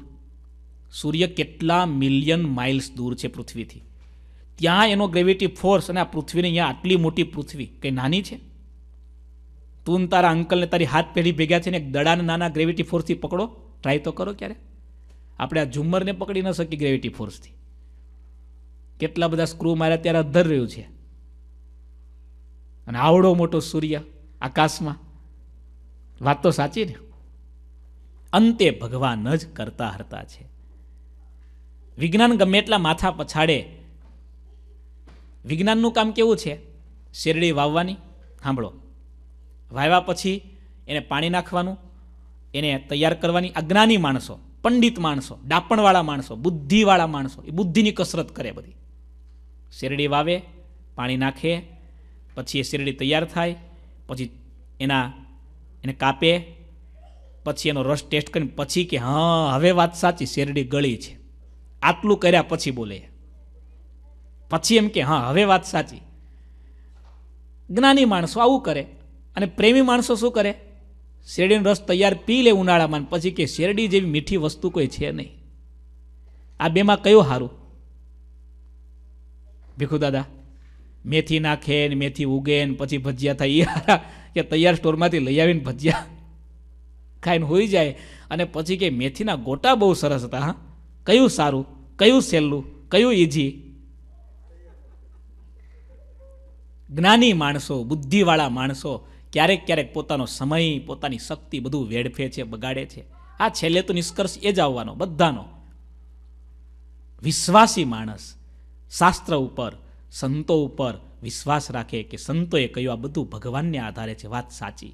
Speaker 1: સૂર્ય કેટલા મિલિયન માઇલ્સ દૂર છે પૃથ્વીથી ત્યાં એનો ગ્રેવિટી ફોર્સ અને આ પૃથ્વીની અહીંયા આટલી મોટી પૃથ્વી કંઈ નાની છે તું તારા અંકલને તારી હાથ પેઢી ભેગા છે ને એક દડાના નાના ગ્રેવિટી ફોર્સથી પકડો ટ્રાય તો કરો ક્યારે આપણે આ ઝુમ્મરને પકડી ન શકીએ ગ્રેવિટી ફોર્સથી કેટલા બધા સ્ક્રૂ માર્યા ત્યારે અધર રહ્યું છે અને આવડો મોટો સૂર્ય આકાશમાં વાત તો સાચી ને અંતે ભગવાન જ કરતા હરતા છે વિજ્ઞાન ગમે એટલા માથા પછાડે વિજ્ઞાનનું કામ કેવું છે શેરડી વાવવાની સાંભળો વાવ્યા પછી એને પાણી નાખવાનું એને તૈયાર કરવાની અજ્ઞાની માણસો પંડિત માણસો ડાપણવાળા માણસો બુદ્ધિવાળા માણસો એ બુદ્ધિની કસરત કરે બધી શેરડી વાવે પાણી નાખે પછી એ શેરડી તૈયાર થાય પછી એના એને કાપે પછી એનો રસ ટેસ્ટ કરીને પછી કે હા હવે વાત સાચી શેરડી ગળી છે આટલું કર્યા પછી બોલે પછી એમ કે હા હવે વાત સાચી જ્ઞાની માણસો આવું કરે અને પ્રેમી માણસો શું કરે શેરડીનો રસ તૈયાર પી લે ઉનાળામાં પછી કે શેરડી જેવી મીઠી વસ્તુ કોઈ છે નહીં આ બેમાં કયું સારું ભીખુ દાદા મેથી નાખે ને મેથી ઉગે ને પછી ભજીયા થાય કે તૈયાર સ્ટોરમાંથી લઈ આવીને ભજીયા ખાઈને હોઈ જાય અને પછી કે મેથીના ગોટા બહુ સરસ હતા હા કયું સારું કયું સહેલું કયું ઈજી જ્ઞાની માણસો બુદ્ધિવાળા માણસો ક્યારેક ક્યારેક પોતાનો સમય પોતાની શક્તિ બધું વેડફે છે બગાડે છે આ છેલ્લે તો નિષ્કર્ષ એ જ આવવાનો બધાનો વિશ્વાસી માણસ શાસ્ત્ર ઉપર સંતો ઉપર વિશ્વાસ રાખે કે સંતોએ કહ્યું આ બધું ભગવાનને આધારે છે વાત સાચી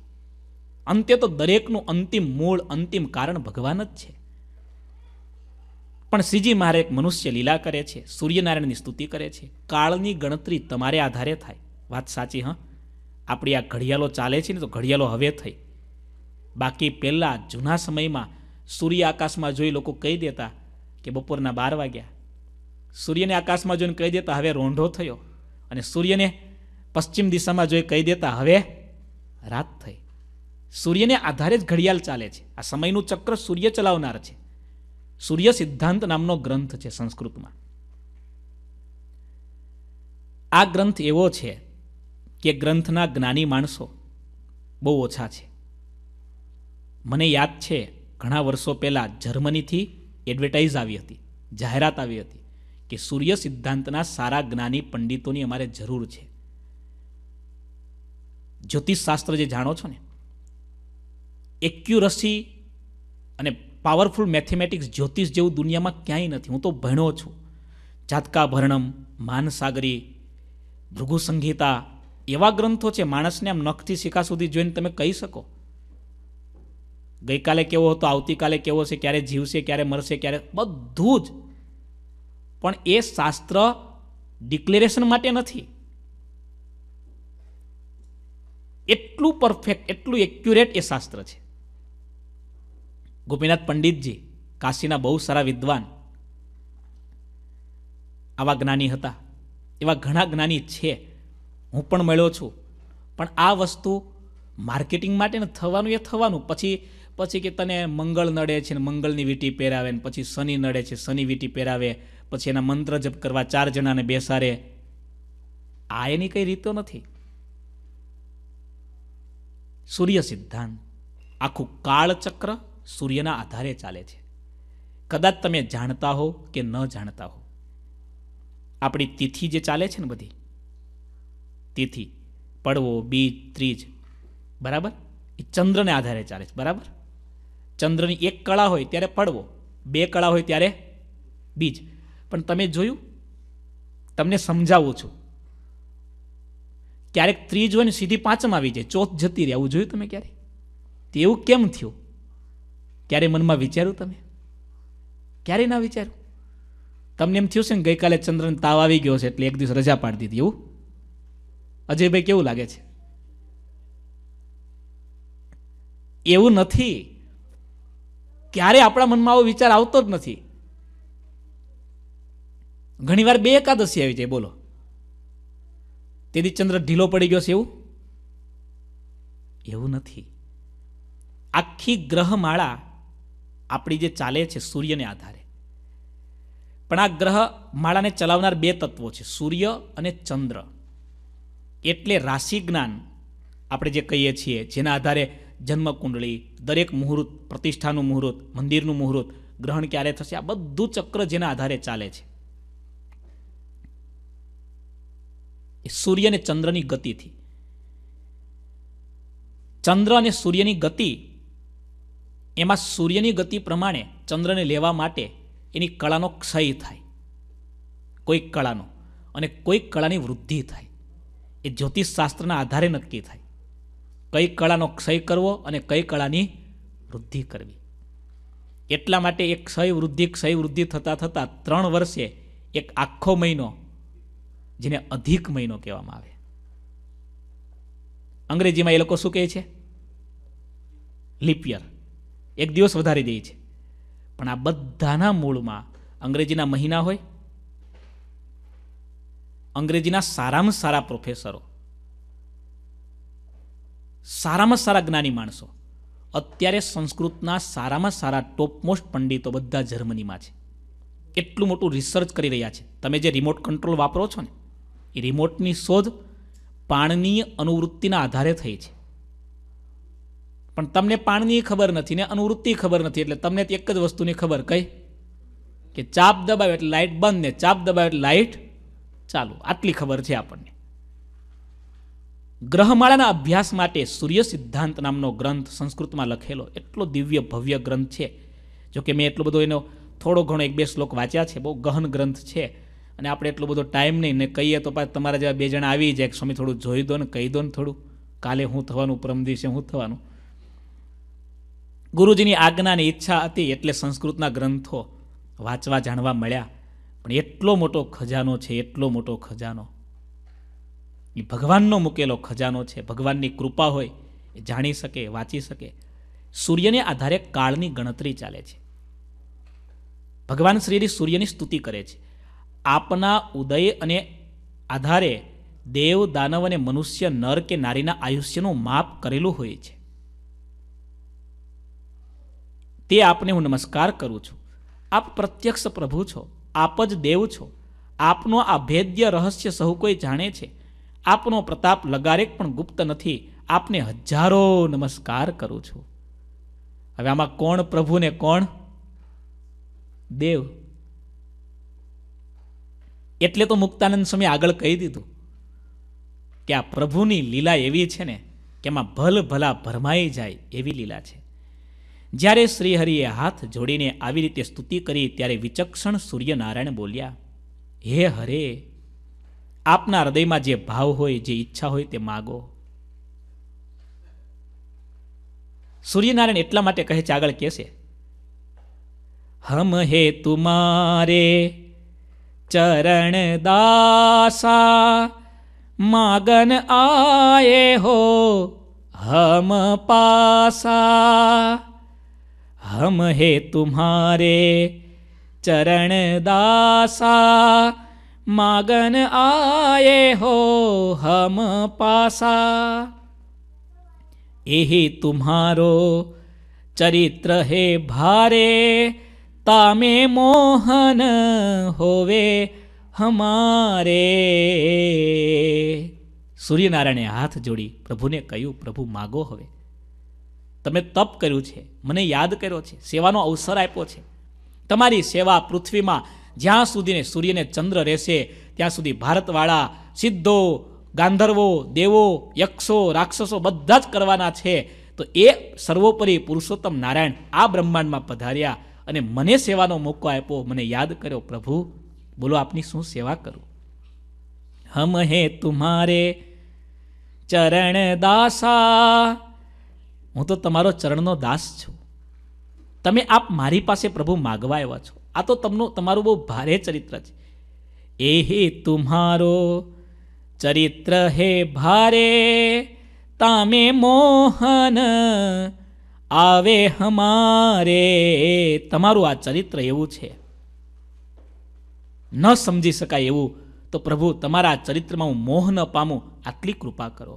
Speaker 1: અંતે તો દરેકનું અંતિમ મૂળ અંતિમ કારણ ભગવાન જ છે પણ શ્રીજી મારે એક મનુષ્ય લીલા કરે છે સૂર્યનારાયણની સ્તુતિ કરે છે કાળની ગણતરી તમારે આધારે થાય વાત સાચી હં આપણી આ ઘડિયાળો ચાલે છે ને તો ઘડિયાળો હવે થઈ બાકી પહેલાં જૂના સમયમાં સૂર્ય આકાશમાં જોઈ લોકો કહી દેતા કે બપોરના બાર વાગ્યા સૂર્યને આકાશમાં જોઈને કહી દેતા હવે રોંઢો થયો અને સૂર્યને પશ્ચિમ દિશામાં જોઈ કહી દેતા હવે રાત થઈ સૂર્યને આધારે જ ઘડિયાળ ચાલે છે આ સમયનું ચક્ર સૂર્ય ચલાવનાર છે સૂર્ય સિદ્ધાંત નામનો ગ્રંથ છે સંસ્કૃતમાં આ ગ્રંથ એવો છે કે ગ્રંથના જ્ઞાની માણસો બહુ ઓછા છે મને યાદ છે ઘણા વર્ષો પહેલાં જર્મનીથી એડવર્ટાઇઝ આવી હતી જાહેરાત આવી હતી કે સૂર્ય સિદ્ધાંતના સારા જ્ઞાની પંડિતોની અમારે જરૂર છે જ્યોતિષશાસ્ત્ર જે જાણો છો ને એક્યુરસી અને પાવરફુલ મેથેમેટિક્સ જ્યોતિષ જેવું દુનિયામાં ક્યાંય નથી હું તો ભણ્યો છું જાતકા ભરણમ માનસાગરી ભૃગુ સંહિતા એવા ગ્રંથો છે માણસને આમ નખથી શિખા સુધી જોઈને તમે કહી શકો ગઈકાલે કેવો હતો આવતીકાલે કેવો છે ક્યારે જીવશે ક્યારે મરશે ક્યારે બધું જ પણ એ શાસ્ત્ર ડિક્લેરેશન માટે નથી એટલું પરફેક્ટ એટલું એક્યુરેટ એ શાસ્ત્ર છે ગોપીનાથ પંડિતજી કાશીના બહુ સારા વિદ્વાન આવા જ્ઞાની હતા એવા ઘણા જ્ઞાની છે હું પણ મળ્યો છું પણ આ વસ્તુ માર્કેટિંગ માટે થવાનું એ થવાનું પછી પછી કે તને મંગળ નડે છે ને મંગળની વીંટી પહેરાવે ને પછી શનિ નડે છે શનિ વીંટી પહેરાવે પછી એના મંત્ર જપ કરવા ચાર જણાને બેસારે આ એની કઈ રીતો નથી સૂર્ય સિદ્ધાંત આખું કાળચક્ર સૂર્યના આધારે ચાલે છે કદાચ તમે જાણતા હો કે ન જાણતા હો આપણી તિથિ જે ચાલે છે ને બધી તિથિ પડવો બીજ ત્રીજ બરાબર એ ચંદ્રને આધારે ચાલે છે બરાબર ચંદ્રની એક કળા હોય ત્યારે પડવો બે કળા હોય ત્યારે બીજ પણ તમે જોયું તમને સમજાવું છું ક્યારેક ત્રીજ હોય ને સીધી પાંચમાં આવી જાય ચોથ જતી રહે આવું જોયું તમે ક્યારે તેવું કેમ થયું ક્યારે મનમાં વિચાર્યું તમે ક્યારે ના વિચાર્યું તમને એમ થયું છે ને ગઈકાલે ચંદ્રને તાવ આવી ગયો છે એટલે એક દિવસ રજા પાડી દીધી એવું અજયભાઈ કેવું લાગે છે એવું નથી ક્યારે આપણા મનમાં આવો વિચાર આવતો જ નથી ઘણીવાર બે એકાદશી આવી જાય બોલો તેથી ચંદ્ર ઢીલો પડી ગયો છે એવું એવું નથી આખી ગ્રહમાળા આપણી જે ચાલે છે સૂર્યને આધારે પણ આ ગ્રહ માળાને ચલાવનાર બે તત્વો છે સૂર્ય અને ચંદ્ર એટલે રાશિ જ્ઞાન આપણે જે કહીએ છીએ જેના આધારે જન્મકુંડળી દરેક મુહૂર્ત પ્રતિષ્ઠાનું મુહૂર્ત મંદિરનું મુહૂર્ત ગ્રહણ ક્યારે થશે આ બધું ચક્ર જેના આધારે ચાલે છે એ સૂર્ય અને ચંદ્રની ગતિથી ચંદ્ર અને સૂર્યની ગતિ એમાં સૂર્યની ગતિ પ્રમાણે ચંદ્રને લેવા માટે એની કળાનો ક્ષય થાય કોઈક કળાનો અને કોઈક કળાની વૃદ્ધિ થાય એ જ્યોતિષશાસ્ત્રના આધારે નક્કી થાય કઈ કળાનો ક્ષય કરવો અને કઈ કળાની વૃદ્ધિ કરવી એટલા માટે એક ક્ષય વૃદ્ધિ ક્ષય વૃદ્ધિ થતાં થતાં ત્રણ વર્ષે એક આખો મહિનો જેને અધિક મહિનો કહેવામાં આવે અંગ્રેજીમાં એ લોકો શું કહે છે લિપિયર એક દિવસ વધારી દે છે પણ આ બધાના મૂળમાં અંગ્રેજીના મહિના હોય અંગ્રેજીના સારામાં સારા પ્રોફેસરો સારામાં સારા જ્ઞાની માણસો અત્યારે સંસ્કૃતના સારામાં સારા ટોપમોસ્ટ પંડિતો બધા જર્મનીમાં છે એટલું મોટું રિસર્ચ કરી રહ્યા છે તમે જે રિમોટ કંટ્રોલ વાપરો છો ને એ રિમોટની શોધ પાણનીય અનુવૃત્તિના આધારે થઈ છે પણ તમને પાણીની ખબર નથી ને અનુવૃત્તિ ખબર નથી એટલે તમને એક જ વસ્તુની ખબર કહી કે ચાપ દબાવે એટલે લાઇટ બંધ ને ચાપ દબાવે એટલે લાઇટ ચાલુ આટલી ખબર છે આપણને ગ્રહમાળાના અભ્યાસ માટે સૂર્ય સિદ્ધાંત નામનો ગ્રંથ સંસ્કૃતમાં લખેલો એટલો દિવ્ય ભવ્ય ગ્રંથ છે જો કે મેં એટલો બધો એનો થોડો ઘણો એક બે શ્લોક વાંચ્યા છે બહુ ગહન ગ્રંથ છે અને આપણે એટલો બધો ટાઈમ નહીં ને કહીએ તો પાછા તમારા જેવા બે જણા આવી જાય સ્વામી થોડું જોઈ દો ને કહી દો ને થોડું કાલે હું થવાનું પરમ દિવસે હું થવાનું ગુરુજીની આજ્ઞાની ઈચ્છા હતી એટલે સંસ્કૃતના ગ્રંથો વાંચવા જાણવા મળ્યા પણ એટલો મોટો ખજાનો છે એટલો મોટો ખજાનો એ ભગવાનનો મૂકેલો ખજાનો છે ભગવાનની કૃપા હોય એ જાણી શકે વાંચી શકે સૂર્યને આધારે કાળની ગણતરી ચાલે છે ભગવાન શ્રીની સૂર્યની સ્તુતિ કરે છે આપના ઉદય અને આધારે દેવ દાનવ અને મનુષ્ય નર કે નારીના આયુષ્યનું માપ કરેલું હોય છે તે આપને હું નમસ્કાર કરું છું આપ પ્રત્યક્ષ પ્રભુ છો આપ જ દેવ છો આપનો આ ભેદ્ય રહસ્ય સહુ કોઈ જાણે છે આપનો પ્રતાપ લગારેક પણ ગુપ્ત નથી આપને હજારો નમસ્કાર કરું છું હવે આમાં કોણ પ્રભુને કોણ દેવ એટલે તો મુક્તાનંદ સ્વામી આગળ કહી દીધું કે આ પ્રભુની લીલા એવી છે ને કે એમાં ભલ ભલા ભરમાઈ જાય એવી લીલા છે જ્યારે શ્રીહરિએ હાથ જોડીને આવી રીતે સ્તુતિ કરી ત્યારે વિચક્ષણ સૂર્યનારાયણ બોલ્યા હે હરે આપના હૃદયમાં જે ભાવ હોય જે ઈચ્છા હોય તે માગો સૂર્યનારાયણ એટલા માટે કહે છે આગળ કહેશે હમ હે તુમારે ચરણ દાસા માગન આયે હો હમ પાસા हम है तुम्हारे चरण दासा मागन आए हो हम पासा यही तुम्हारो चरित्र है भारे तामे मोहन होवे हमाરે સૂર્યનારાયણે હાથ જોડી પ્રભુને કહ્યું પ્રભુ માગો હવે તમે તપ કર્યું છે મને યાદ કર્યો છે સેવાનો અવસર આપ્યો છે તમારી સેવા પૃથ્વીમાં જ્યાં સુધીને સૂર્યને ચંદ્ર રહેશે ત્યાં સુધી ભારતવાળા સિદ્ધો ગાંધર્વો દેવો યક્ષો રાક્ષસો બધા જ કરવાના છે તો એ સર્વોપરી પુરુષોત્તમ નારાયણ આ બ્રહ્માંડમાં પધાર્યા અને મને સેવાનો મોકો આપ્યો મને યાદ કર્યો પ્રભુ બોલો આપની શું સેવા કરું હમ હે તુમારે ચરણ દાસા હું તો તમારો ચરણનો દાસ છું તમે આપ મારી પાસે પ્રભુ માગવા આવ્યા છો આ તો તમનું તમારું બહુ ભારે ચરિત્ર છે એ હે તુમારો ચરિત્ર હે ભારે તામે મોહન આવે હમારે તમારું આ ચરિત્ર એવું છે ન સમજી શકાય એવું તો પ્રભુ તમારા આ ચરિત્રમાં હું મોહ ન પામું આટલી કૃપા કરો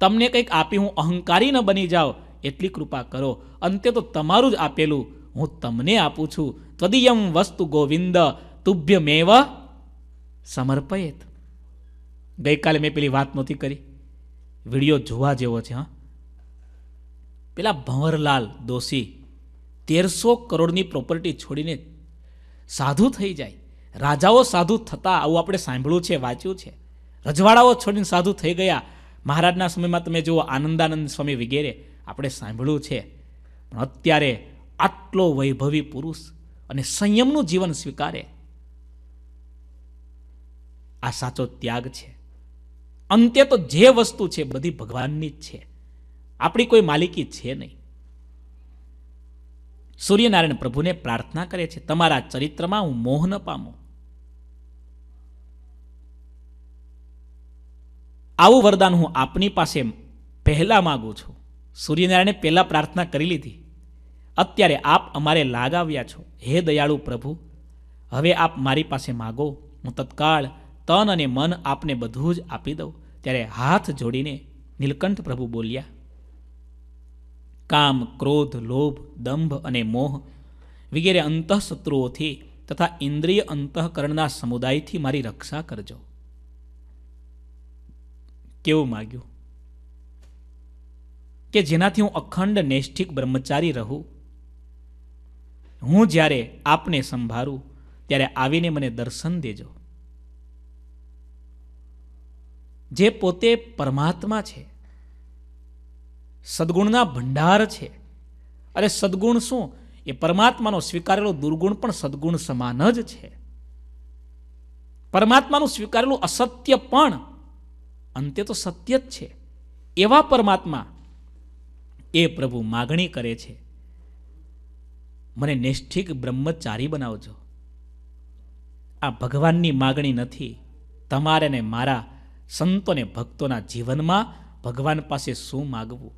Speaker 1: તમને કંઈક આપી હું અહંકારી ન બની જાઓ એટલી કૃપા કરો અંતે તો તમારું જ આપેલું હું તમને આપું છું ત્વદીયમ વસ્તુ ગોવિંદ તુભ્યમેવ સમર્પયેત ગઈકાલે મેં પેલી વાત નહોતી કરી વિડીયો જોવા જેવો છે હા પેલા ભંવરલાલ દોશી તેરસો કરોડની પ્રોપર્ટી છોડીને સાધુ થઈ જાય રાજાઓ સાધુ થતા આવું આપણે સાંભળ્યું છે વાંચ્યું છે રજવાડાઓ છોડીને સાધુ થઈ ગયા મહારાજના સમયમાં તમે જુઓ આનંદાનંદ સ્વામી વગેરે આપણે સાંભળ્યું છે પણ અત્યારે આટલો વૈભવી પુરુષ અને સંયમનું જીવન સ્વીકારે આ સાચો ત્યાગ છે અંતે તો જે વસ્તુ છે બધી ભગવાનની જ છે આપણી કોઈ માલિકી છે નહીં સૂર્યનારાયણ પ્રભુને પ્રાર્થના કરે છે તમારા ચરિત્રમાં હું મોહ ન પામું આવું વરદાન હું આપની પાસે પહેલાં માગું છું સૂર્યનારાયણે પહેલાં પ્રાર્થના કરી લીધી અત્યારે આપ અમારે લાગાવ્યા છો હે દયાળુ પ્રભુ હવે આપ મારી પાસે માગો હું તત્કાળ તન અને મન આપને બધું જ આપી દઉં ત્યારે હાથ જોડીને નીલકંઠ પ્રભુ બોલ્યા કામ ક્રોધ લોભ દંભ અને મોહ વગેરે અંતઃશત્રુઓથી તથા ઇન્દ્રિય અંતઃકરણના સમુદાયથી મારી રક્ષા કરજો કેવું માગ્યું કે જેનાથી હું અખંડ નૈષ્ઠિક બ્રહ્મચારી રહું હું જ્યારે આપને સંભાળું ત્યારે આવીને મને દર્શન દેજો જે પોતે પરમાત્મા છે સદગુણના ભંડાર છે અને સદગુણ શું એ પરમાત્માનો સ્વીકારેલો દુર્ગુણ પણ સદગુણ સમાન જ છે પરમાત્માનું સ્વીકારેલું અસત્ય પણ અંતે તો સત્ય જ છે એવા પરમાત્મા એ પ્રભુ માગણી કરે છે મને નિષ્ઠિક બ્રહ્મચારી બનાવજો આ ભગવાનની માગણી નથી તમારે ને મારા સંતોને ભક્તોના જીવનમાં ભગવાન પાસે શું માગવું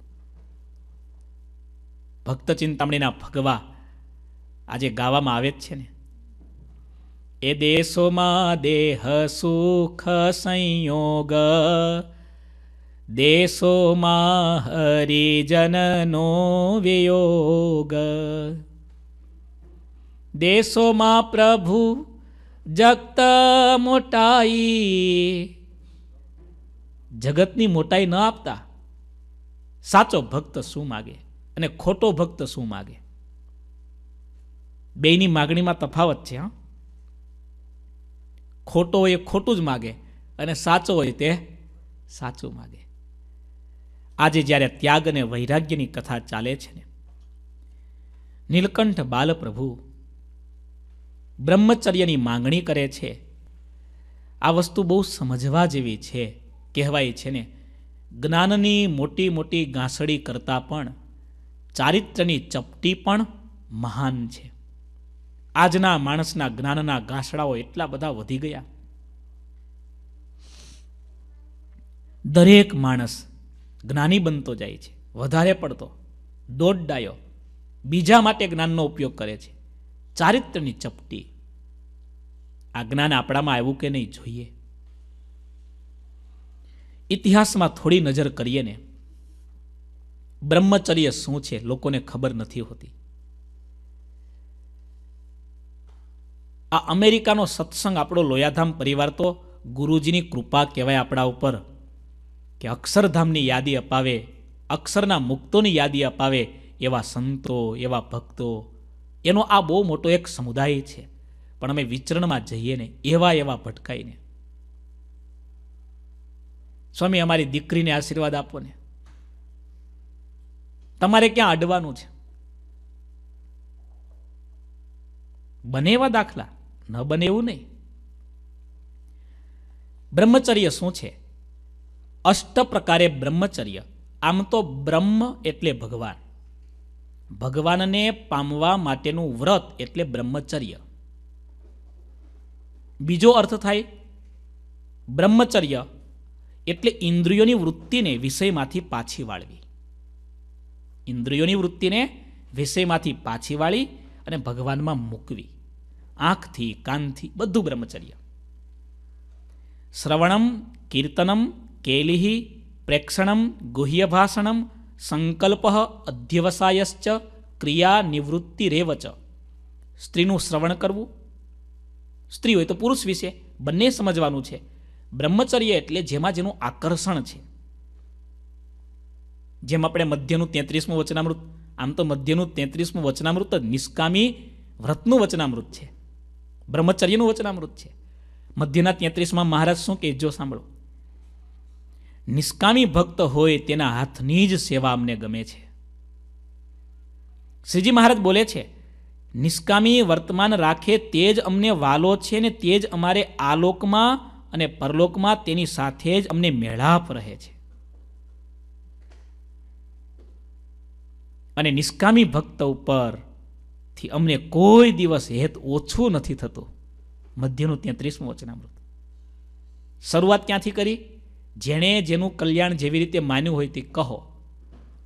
Speaker 1: ભક્ત ચિંતામણીના ભગવા આજે ગાવામાં આવે જ છે ને એ દેશોમાં દેહ સુખ સંયોગ દેશોમાં હરિજનનો વિયોગ દેશોમાં પ્રભુ જગત મોટાઈ જગતની મોટાઈ ન આપતા સાચો ભક્ત શું માગે અને ખોટો ભક્ત શું માગે બેની માગણીમાં તફાવત છે હા ખોટો હોય એ ખોટું જ માગે અને સાચો હોય તે સાચું માગે આજે જ્યારે ત્યાગ અને વૈરાગ્યની કથા ચાલે છે ને નીલકંઠ બાલપ્રભુ બ્રહ્મચર્યની માંગણી કરે છે આ વસ્તુ બહુ સમજવા જેવી છે કહેવાય છે ને જ્ઞાનની મોટી મોટી ગાંસડી કરતાં પણ ચારિત્રની ચપટી પણ મહાન છે આજના માણસના જ્ઞાનના ઘાસડાઓ એટલા બધા વધી ગયા દરેક માણસ જ્ઞાની બનતો જાય છે વધારે પડતો દોડ ડાયો બીજા માટે જ્ઞાનનો ઉપયોગ કરે છે ચારિત્રની ચપટી આ જ્ઞાન આપણામાં આવ્યું કે નહીં જોઈએ ઇતિહાસમાં થોડી નજર કરીએ ને બ્રહ્મચર્ય શું છે લોકોને ખબર નથી હોતી આ અમેરિકાનો સત્સંગ આપણો લોયાધામ પરિવાર તો ગુરુજીની કૃપા કહેવાય આપણા ઉપર કે અક્ષરધામની યાદી અપાવે અક્ષરના મુક્તોની યાદી અપાવે એવા સંતો એવા ભક્તો એનો આ બહુ મોટો એક સમુદાય છે પણ અમે વિચરણમાં જઈએ ને એવા એવા ભટકાઈને સ્વામી અમારી દીકરીને આશીર્વાદ આપો ને તમારે ક્યાં અડવાનું છે બને એવા દાખલા ન બને એવું નહીં બ્રહ્મચર્ય શું છે અષ્ટ પ્રકારે બ્રહ્મચર્ય આમ તો બ્રહ્મ એટલે ભગવાન ભગવાનને પામવા માટેનું વ્રત એટલે બ્રહ્મચર્ય બીજો અર્થ થાય બ્રહ્મચર્ય એટલે ઇન્દ્રિયોની વૃત્તિને વિષયમાંથી પાછી વાળવી ઇન્દ્રિયોની વૃત્તિને વિષયમાંથી પાછી વાળી અને ભગવાનમાં મૂકવી આંખથી કાનથી બધું બ્રહ્મચર્ય શ્રવણમ કીર્તનમ કેલિહી પ્રેક્ષણમ ગુહ્યભાષણમ ભાષણમ સંકલ્પ અધ્યવસાયશ્ચ ક્રિયા નિવૃત્તિરેવચ સ્ત્રીનું શ્રવણ કરવું સ્ત્રી હોય તો પુરુષ વિશે બંને સમજવાનું છે બ્રહ્મચર્ય એટલે જેમાં જેનું આકર્ષણ છે જેમ આપણે મધ્યનું તેત્રીસમું વચનામૃત આમ તો મધ્યનું તેત્રીસમું વચનામૃત નિષ્કામી વ્રતનું વચનામૃત છે બ્રહ્મચર્યનું વચનામૃત છે મધ્યના તેત્રીસમાં મહારાજ શું કહે જો સાંભળો નિષ્કામી ભક્ત હોય તેના હાથની જ સેવા અમને ગમે છે શ્રીજી મહારાજ બોલે છે નિષ્કામી વર્તમાન રાખે તે જ અમને વાલો છે ને તે જ અમારે આલોકમાં અને પરલોકમાં તેની સાથે જ અમને મેળાપ રહે છે અને નિષ્કામી ભક્ત ઉપર થી અમને કોઈ દિવસ હેત ઓછું નથી થતું મધ્યનું તેત્રીસમું વચનામૃત શરૂઆત ક્યાંથી કરી જેણે જેનું કલ્યાણ જેવી રીતે માન્યું હોય તે કહો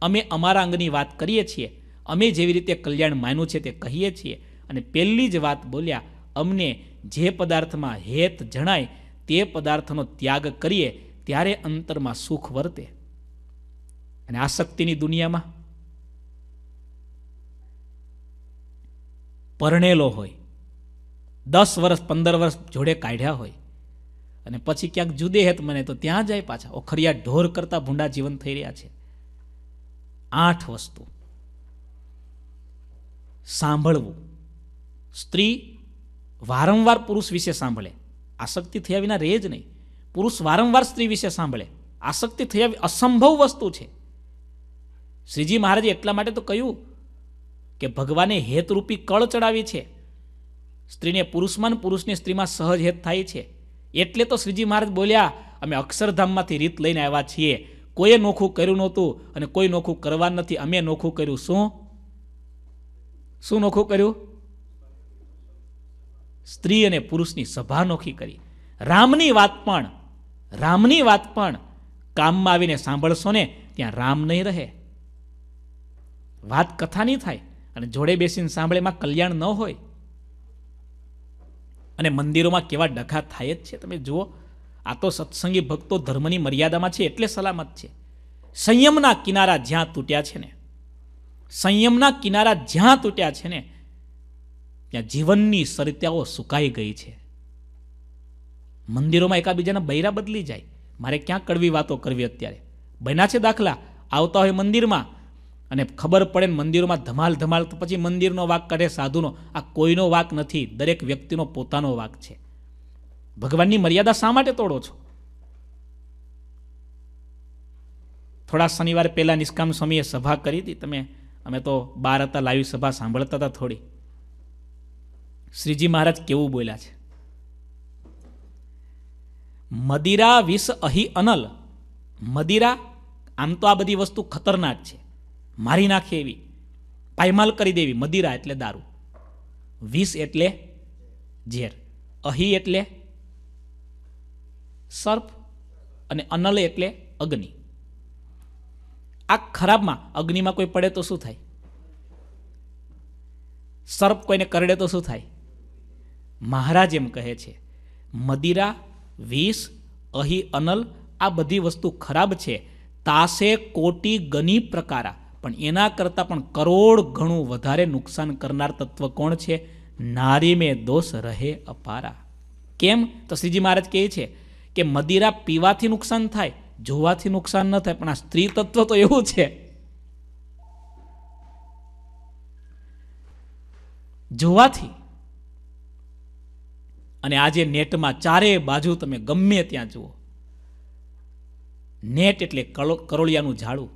Speaker 1: અમે અમારા અંગની વાત કરીએ છીએ અમે જેવી રીતે કલ્યાણ માન્યું છે તે કહીએ છીએ અને પહેલી જ વાત બોલ્યા અમને જે પદાર્થમાં હેત જણાય તે પદાર્થનો ત્યાગ કરીએ ત્યારે અંતરમાં સુખ વર્તે અને આસક્તિની દુનિયામાં પરણેલો હોય દસ વર્ષ પંદર વર્ષ જોડે કાઢ્યા હોય અને પછી ક્યાંક જુદે હેત મને તો ત્યાં જાય પાછા ઓખરિયા ઢોર કરતા ભૂંડા જીવન થઈ રહ્યા છે આઠ વસ્તુ સાંભળવું સ્ત્રી વારંવાર પુરુષ વિશે સાંભળે આસક્તિ થયા વિના રહે જ નહીં પુરુષ વારંવાર સ્ત્રી વિશે સાંભળે આસક્તિ થયા અસંભવ વસ્તુ છે શ્રીજી મહારાજે એટલા માટે તો કહ્યું કે ભગવાને હેતરૂપી કળ ચડાવી છે સ્ત્રીને પુરુષમાં પુરુષને સ્ત્રીમાં સહજ હેત થાય છે એટલે તો શ્રીજી મહારાજ બોલ્યા અમે અક્ષરધામમાંથી રીત લઈને આવ્યા છીએ કોઈએ નોખું કર્યું નહોતું અને કોઈ નોખું કરવા નથી અમે નોખું કર્યું શું શું નોખું કર્યું સ્ત્રી અને પુરુષની સભા નોખી કરી રામની વાત પણ રામની વાત પણ કામમાં આવીને સાંભળશો ને ત્યાં રામ નહીં રહે વાત કથા નહીં થાય અને જોડે બેસીને સાંભળે એમાં કલ્યાણ ન હોય અને મંદિરોમાં કેવા ડખા થાય જ છે તમે જુઓ આ તો સત્સંગી ભક્તો ધર્મની મર્યાદામાં છે એટલે સલામત છે સંયમના કિનારા જ્યાં તૂટ્યા છે ને સંયમના કિનારા જ્યાં તૂટ્યા છે ને ત્યાં જીવનની સરિતાઓ સુકાઈ ગઈ છે મંદિરોમાં એકાબીજાના બૈરા બદલી જાય મારે ક્યાં કડવી વાતો કરવી અત્યારે બન્યા છે દાખલા આવતા હોય મંદિરમાં અને ખબર પડે ને મંદિરોમાં ધમાલ ધમાલ તો પછી મંદિરનો વાક કાઢે સાધુનો આ કોઈનો વાક નથી દરેક વ્યક્તિનો પોતાનો વાક છે ભગવાનની મર્યાદા શા માટે તોડો છો થોડા શનિવાર પહેલાં નિષ્કામ સ્વામીએ સભા કરી હતી તમે અમે તો બાર હતા લાઈવ સભા સાંભળતા હતા થોડી શ્રીજી મહારાજ કેવું બોલ્યા છે મદિરા વિષ અહી અનલ મદિરા આમ તો આ બધી વસ્તુ ખતરનાક છે મારી નાખે એવી પાયમાલ કરી દેવી મદિરા એટલે દારૂ વીસ એટલે ઝેર અહી એટલે સર્પ અને અનલ એટલે અગ્નિ આ ખરાબમાં અગ્નિમાં કોઈ પડે તો શું થાય સર્પ કોઈને કરડે તો શું થાય મહારાજ એમ કહે છે મદિરા વીસ અહી અનલ આ બધી વસ્તુ ખરાબ છે તાસે કોટી ગની પ્રકારા પણ એના કરતાં પણ કરોડ ઘણું વધારે નુકસાન કરનાર તત્વ કોણ છે નારીમે દોષ રહે અપારા કેમ તો શ્રીજી મહારાજ કહે છે કે મદિરા પીવાથી નુકસાન થાય જોવાથી નુકસાન ન થાય પણ આ સ્ત્રી તત્વ તો એવું છે જોવાથી અને આજે નેટમાં ચારે બાજુ તમે ગમે ત્યાં જુઓ નેટ એટલે કરોળિયાનું ઝાડું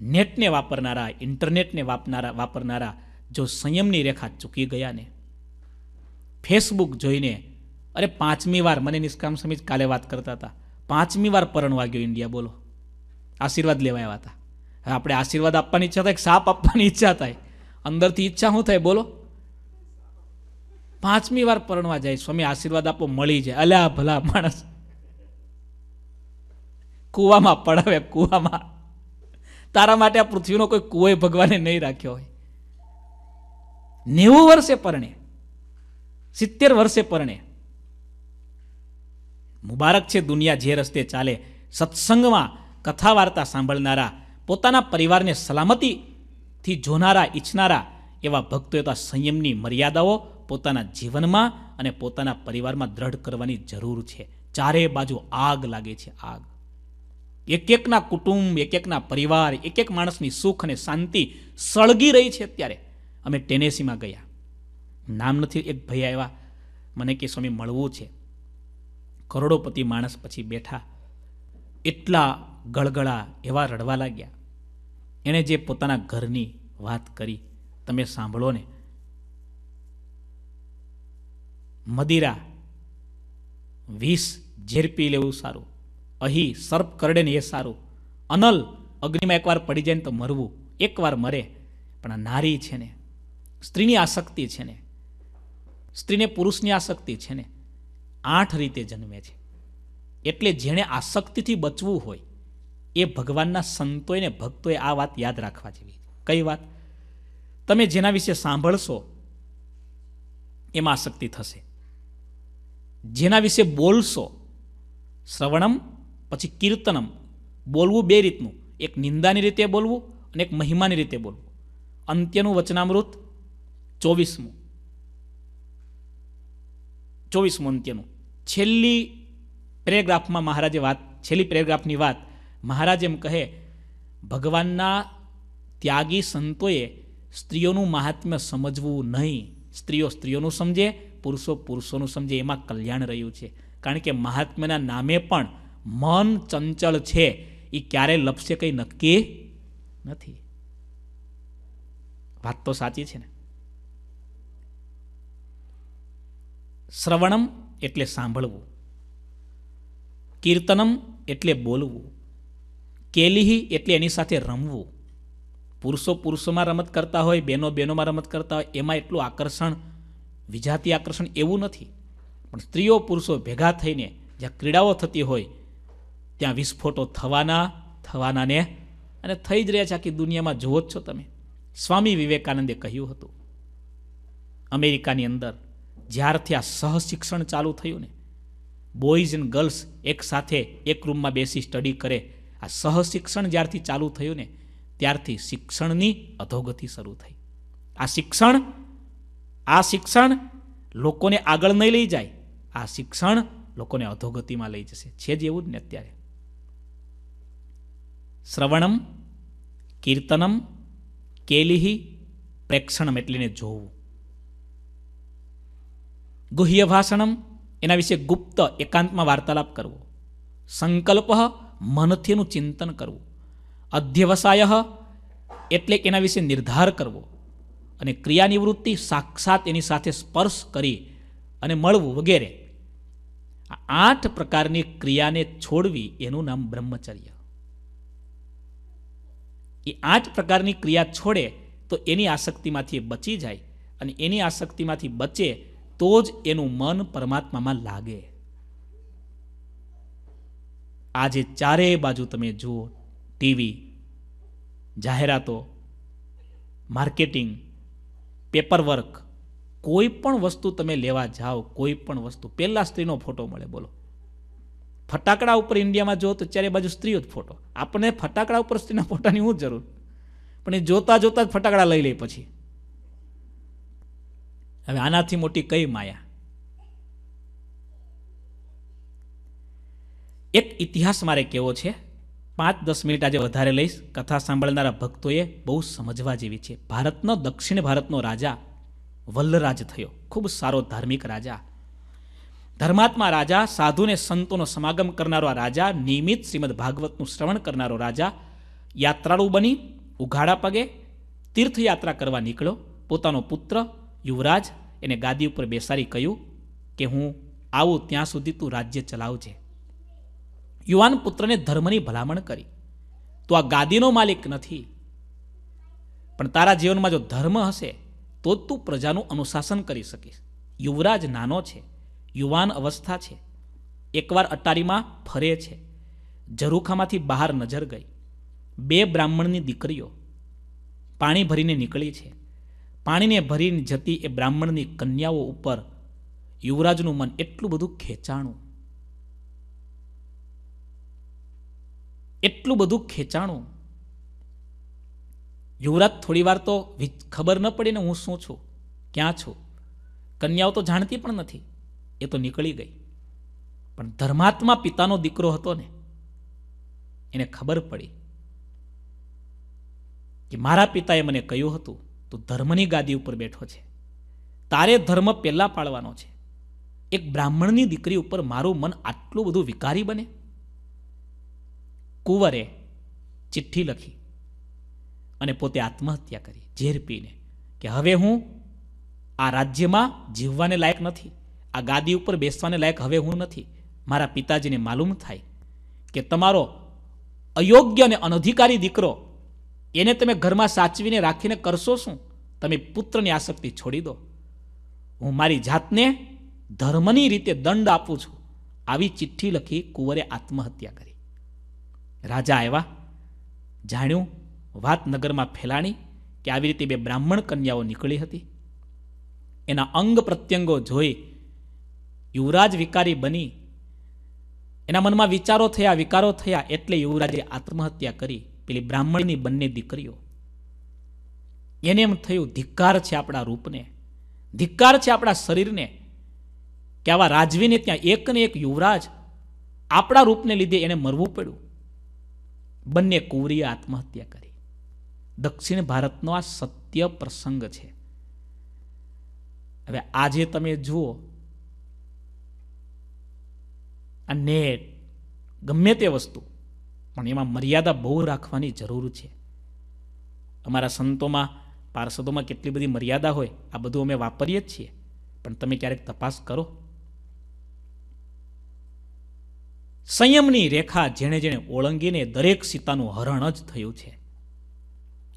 Speaker 1: નેટને વાપરનારા ઇન્ટરનેટને વાપનારા વાપરનારા જો સંયમની રેખા ચૂકી ગયા ને ફેસબુક જોઈને અરે પાંચમી વાર મને નિષ્કામ સમિત કાલે વાત કરતા હતા પાંચમી વાર પરણ વાગ્યો ઇન્ડિયા બોલો આશીર્વાદ લેવા આવ્યા હતા હવે આપણે આશીર્વાદ આપવાની ઈચ્છા થાય સાપ આપવાની ઈચ્છા થાય અંદરથી ઈચ્છા શું થાય બોલો પાંચમી વાર પરણવા જાય સ્વામી આશીર્વાદ આપો મળી જાય અલ્યા ભલા માણસ કૂવામાં પડાવે કૂવામાં તારા માટે આ પૃથ્વીનો કોઈ કુએ ભગવાને નહીં રાખ્યો હોય નેવું વર્ષે પરણે સિત્તેર વર્ષે પરણે મુબારક છે દુનિયા જે રસ્તે ચાલે સત્સંગમાં કથા વાર્તા સાંભળનારા પોતાના પરિવારને સલામતીથી જોનારા ઈચ્છનારા એવા ભક્તોએ તો સંયમની મર્યાદાઓ પોતાના જીવનમાં અને પોતાના પરિવારમાં દ્રઢ કરવાની જરૂર છે ચારે બાજુ આગ લાગે છે આગ એક એકના કુટુંબ એક એકના પરિવાર એક એક માણસની સુખ અને શાંતિ સળગી રહી છે અત્યારે અમે ટેનેસીમાં ગયા નામ નથી એક ભાઈ આવ્યા મને કે સ્વામી મળવું છે કરોડોપતિ માણસ પછી બેઠા એટલા ગળગળા એવા રડવા લાગ્યા એણે જે પોતાના ઘરની વાત કરી તમે સાંભળો ને મદિરા વીસ ઝેરપી લેવું સારું અહીં સર્પ કરડે ને એ સારું અનલ અગ્નિમાં એકવાર પડી જાય ને તો મરવું એકવાર મરે પણ આ નારી છે ને સ્ત્રીની આસક્તિ છે ને સ્ત્રીને પુરુષની આસક્તિ છે ને આઠ રીતે જન્મે છે એટલે જેણે આસક્તિથી બચવું હોય એ ભગવાનના સંતોએ ભક્તોએ આ વાત યાદ રાખવા જેવી કઈ વાત તમે જેના વિશે સાંભળશો એમાં આસક્તિ થશે જેના વિશે બોલશો શ્રવણમ પછી કીર્તનમ બોલવું બે રીતનું એક નિંદાની રીતે બોલવું અને એક મહિમાની રીતે બોલવું અંત્યનું વચનામૃત ચોવીસમું ચોવીસમું અંત્યનું છેલ્લી પેરેગ્રાફમાં મહારાજે વાત છેલ્લી પેરેગ્રાફની વાત મહારાજ એમ કહે ભગવાનના ત્યાગી સંતોએ સ્ત્રીઓનું મહાત્મ્ય સમજવું નહીં સ્ત્રીઓ સ્ત્રીઓનું સમજે પુરુષો પુરુષોનું સમજે એમાં કલ્યાણ રહ્યું છે કારણ કે મહાત્મ્યના નામે પણ મન ચંચળ છે એ ક્યારે લપસે કંઈ નક્કી નથી વાત તો સાચી છે ને શ્રવણમ એટલે સાંભળવું કીર્તનમ એટલે બોલવું કેલિહી એટલે એની સાથે રમવું પુરુષો પુરુષોમાં રમત કરતા હોય બહેનો બહેનોમાં રમત કરતા હોય એમાં એટલું આકર્ષણ વિજાતી આકર્ષણ એવું નથી પણ સ્ત્રીઓ પુરુષો ભેગા થઈને જ્યાં ક્રીડાઓ થતી હોય ત્યાં વિસ્ફોટો થવાના થવાના ને અને થઈ જ રહ્યા છે આખી દુનિયામાં જુઓ જ છો તમે સ્વામી વિવેકાનંદે કહ્યું હતું અમેરિકાની અંદર જ્યારથી આ સહશિક્ષણ ચાલુ થયું ને બોયઝ એન્ડ ગર્લ્સ એક સાથે એક રૂમમાં બેસી સ્ટડી કરે આ સહશિક્ષણ જ્યારથી ચાલુ થયું ને ત્યારથી શિક્ષણની અધોગતિ શરૂ થઈ આ શિક્ષણ આ શિક્ષણ લોકોને આગળ નહીં લઈ જાય આ શિક્ષણ લોકોને અધોગતિમાં લઈ જશે છે જ એવું જ ને અત્યારે શ્રવણમ કીર્તનમ કેલિહી પ્રેક્ષણમ એટલેને જોવું ગુહ્ય ભાષણમ એના વિશે ગુપ્ત એકાંતમાં વાર્તાલાપ કરવો સંકલ્પ મનથી એનું ચિંતન કરવું અધ્યવસાય એટલે એના વિશે નિર્ધાર કરવો અને ક્રિયાનિવૃત્તિ સાક્ષાત એની સાથે સ્પર્શ કરી અને મળવું વગેરે આઠ પ્રકારની ક્રિયાને છોડવી એનું નામ બ્રહ્મચર્ય એ આ જ પ્રકારની ક્રિયા છોડે તો એની આસક્તિમાંથી એ બચી જાય અને એની આસક્તિમાંથી બચે તો જ એનું મન પરમાત્મામાં લાગે આજે ચારેય બાજુ તમે જુઓ ટીવી જાહેરાતો માર્કેટિંગ પેપરવર્ક કોઈ પણ વસ્તુ તમે લેવા જાઓ કોઈ પણ વસ્તુ પહેલાં સ્ત્રીનો ફોટો મળે બોલો ફટાકડા ઉપર ઇન્ડિયામાં જો તો ચારે બાજુ સ્ત્રીઓ જ ફોટો આપણને ફટાકડા ઉપર સ્ત્રીના ફોટાની હું જરૂર પણ એ જોતા જોતા જ ફટાકડા લઈ લે પછી હવે આનાથી મોટી કઈ માયા એક ઇતિહાસ મારે કેવો છે પાંચ દસ મિનિટ આજે વધારે લઈશ કથા સાંભળનારા ભક્તોએ બહુ સમજવા જેવી છે ભારતનો દક્ષિણ ભારતનો રાજા વલ્લરાજ થયો ખૂબ સારો ધાર્મિક રાજા ધર્માત્મા રાજા સાધુને સંતોનો સમાગમ કરનારો આ રાજા નિયમિત શ્રીમદ ભાગવતનું શ્રવણ કરનારો રાજા યાત્રાળુ બની ઉઘાડા પગે તીર્થયાત્રા કરવા નીકળ્યો પોતાનો પુત્ર યુવરાજ એને ગાદી ઉપર બેસાડી કહ્યું કે હું આવું ત્યાં સુધી તું રાજ્ય ચલાવજે યુવાન પુત્રને ધર્મની ભલામણ કરી તું આ ગાદીનો માલિક નથી પણ તારા જીવનમાં જો ધર્મ હશે તો જ તું પ્રજાનું અનુશાસન કરી શકીશ યુવરાજ નાનો છે યુવાન અવસ્થા છે એકવાર અટારીમાં ફરે છે ઝરૂખામાંથી બહાર નજર ગઈ બે બ્રાહ્મણની દીકરીઓ પાણી ભરીને નીકળી છે પાણીને ભરીને જતી એ બ્રાહ્મણની કન્યાઓ ઉપર યુવરાજનું મન એટલું બધું ખેંચાણું એટલું બધું ખેંચાણું યુવરાજ થોડીવાર વાર તો ખબર ન પડીને હું શું છું ક્યાં છું કન્યાઓ તો જાણતી પણ નથી એ તો નીકળી ગઈ પણ ધર્માત્મા પિતાનો દીકરો હતો ને એને ખબર પડી કે મારા પિતાએ મને કહ્યું હતું તું ધર્મની ગાદી ઉપર બેઠો છે તારે ધર્મ પહેલાં પાળવાનો છે એક બ્રાહ્મણની દીકરી ઉપર મારું મન આટલું બધું વિકારી બને કુંવરે ચિઠ્ઠી લખી અને પોતે આત્મહત્યા કરી ઝેર પીને કે હવે હું આ રાજ્યમાં જીવવાને લાયક નથી આ ગાદી ઉપર બેસવાને લાયક હવે હું નથી મારા પિતાજીને માલુમ થાય કે તમારો અયોગ્ય અને અનધિકારી દીકરો એને તમે ઘરમાં સાચવીને રાખીને કરશો શું તમે પુત્રની આસક્તિ છોડી દો હું મારી જાતને ધર્મની રીતે દંડ આપું છું આવી ચિઠ્ઠી લખી કુંવરે આત્મહત્યા કરી રાજા આવ્યા જાણ્યું વાત નગરમાં ફેલાણી કે આવી રીતે બે બ્રાહ્મણ કન્યાઓ નીકળી હતી એના અંગ પ્રત્યંગો જોઈ યુવરાજ વિકારી બની એના મનમાં વિચારો થયા વિકારો થયા એટલે યુવરાજે આત્મહત્યા કરી પેલી બ્રાહ્મણની બંને દીકરીઓ એને એમ થયું ધિક્કાર છે આપણા રૂપને ધિક્કાર છે આપણા શરીરને કે આવા રાજવીને ત્યાં એકને એક યુવરાજ આપણા રૂપને લીધે એને મરવું પડ્યું બંને કુંવરીએ આત્મહત્યા કરી દક્ષિણ ભારતનો આ સત્ય પ્રસંગ છે હવે આજે તમે જુઓ આ નેટ ગમે તે વસ્તુ પણ એમાં મર્યાદા બહુ રાખવાની જરૂર છે અમારા સંતોમાં પાર્ષદોમાં કેટલી બધી મર્યાદા હોય આ બધું અમે વાપરીએ જ છીએ પણ તમે ક્યારેક તપાસ કરો સંયમની રેખા જેણે જેણે ઓળંગીને દરેક સીતાનું હરણ જ થયું છે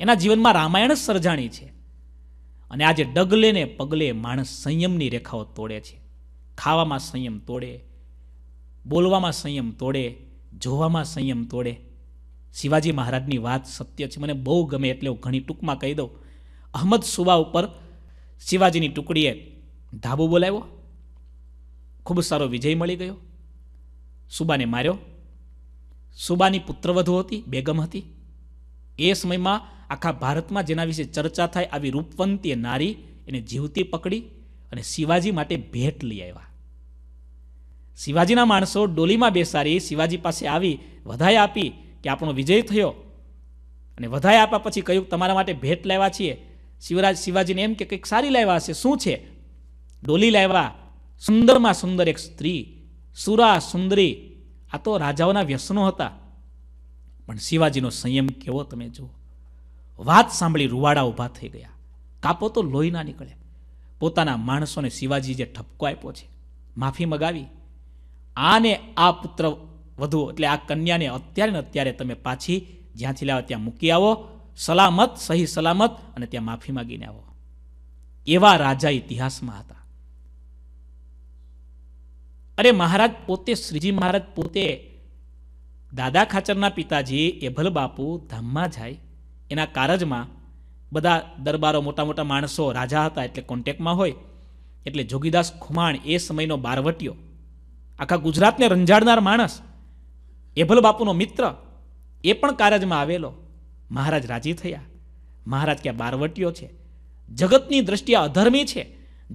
Speaker 1: એના જીવનમાં રામાયણ જ સર્જાણી છે અને આજે ડગલે ને પગલે માણસ સંયમની રેખાઓ તોડે છે ખાવામાં સંયમ તોડે બોલવામાં સંયમ તોડે જોવામાં સંયમ તોડે શિવાજી મહારાજની વાત સત્ય છે મને બહુ ગમે એટલે હું ઘણી ટૂંકમાં કહી દઉં અહમદ સુબા ઉપર શિવાજીની ટુકડીએ ધાબો બોલાવ્યો ખૂબ સારો વિજય મળી ગયો સુબાને માર્યો સુબાની પુત્રવધુ હતી બેગમ હતી એ સમયમાં આખા ભારતમાં જેના વિશે ચર્ચા થાય આવી રૂપવંતીય નારી એને જીવતી પકડી અને શિવાજી માટે ભેટ લઈ આવ્યા શિવાજીના માણસો ડોલીમાં બેસાડી શિવાજી પાસે આવી વધાઈ આપી કે આપણો વિજય થયો અને વધાઈ આપ્યા પછી કહ્યું તમારા માટે ભેટ લાવ્યા છીએ શિવરાજ શિવાજીને એમ કે કંઈક સારી લાવ્યા હશે શું છે ડોલી લાવ્યા સુંદરમાં સુંદર એક સ્ત્રી સુરા સુંદરી આ તો રાજાઓના વ્યસનો હતા પણ શિવાજીનો સંયમ કેવો તમે જુઓ વાત સાંભળી રૂવાડા ઊભા થઈ ગયા કાપો તો લોહી ના નીકળે પોતાના માણસોને શિવાજી જે ઠપકો આપ્યો છે માફી મગાવી આને આ પુત્ર વધુ એટલે આ કન્યાને અત્યારે ને અત્યારે તમે પાછી જ્યાંથી લાવો ત્યાં મૂકી આવો સલામત સહી સલામત અને ત્યાં માફી માગીને આવો એવા રાજા ઇતિહાસમાં હતા અરે મહારાજ પોતે શ્રીજી મહારાજ પોતે દાદા ખાચરના પિતાજી એભલ બાપુ ધામમાં જાય એના કારજમાં બધા દરબારો મોટા મોટા માણસો રાજા હતા એટલે કોન્ટેકમાં હોય એટલે જોગીદાસ ખુમાણ એ સમયનો બારવટીયો આખા ગુજરાતને રંજાડનાર માણસ એભલ બાપુનો મિત્ર એ પણ કારજમાં આવેલો મહારાજ રાજી થયા મહારાજ ક્યાં બારવટીયો છે જગતની દ્રષ્ટિએ અધર્મી છે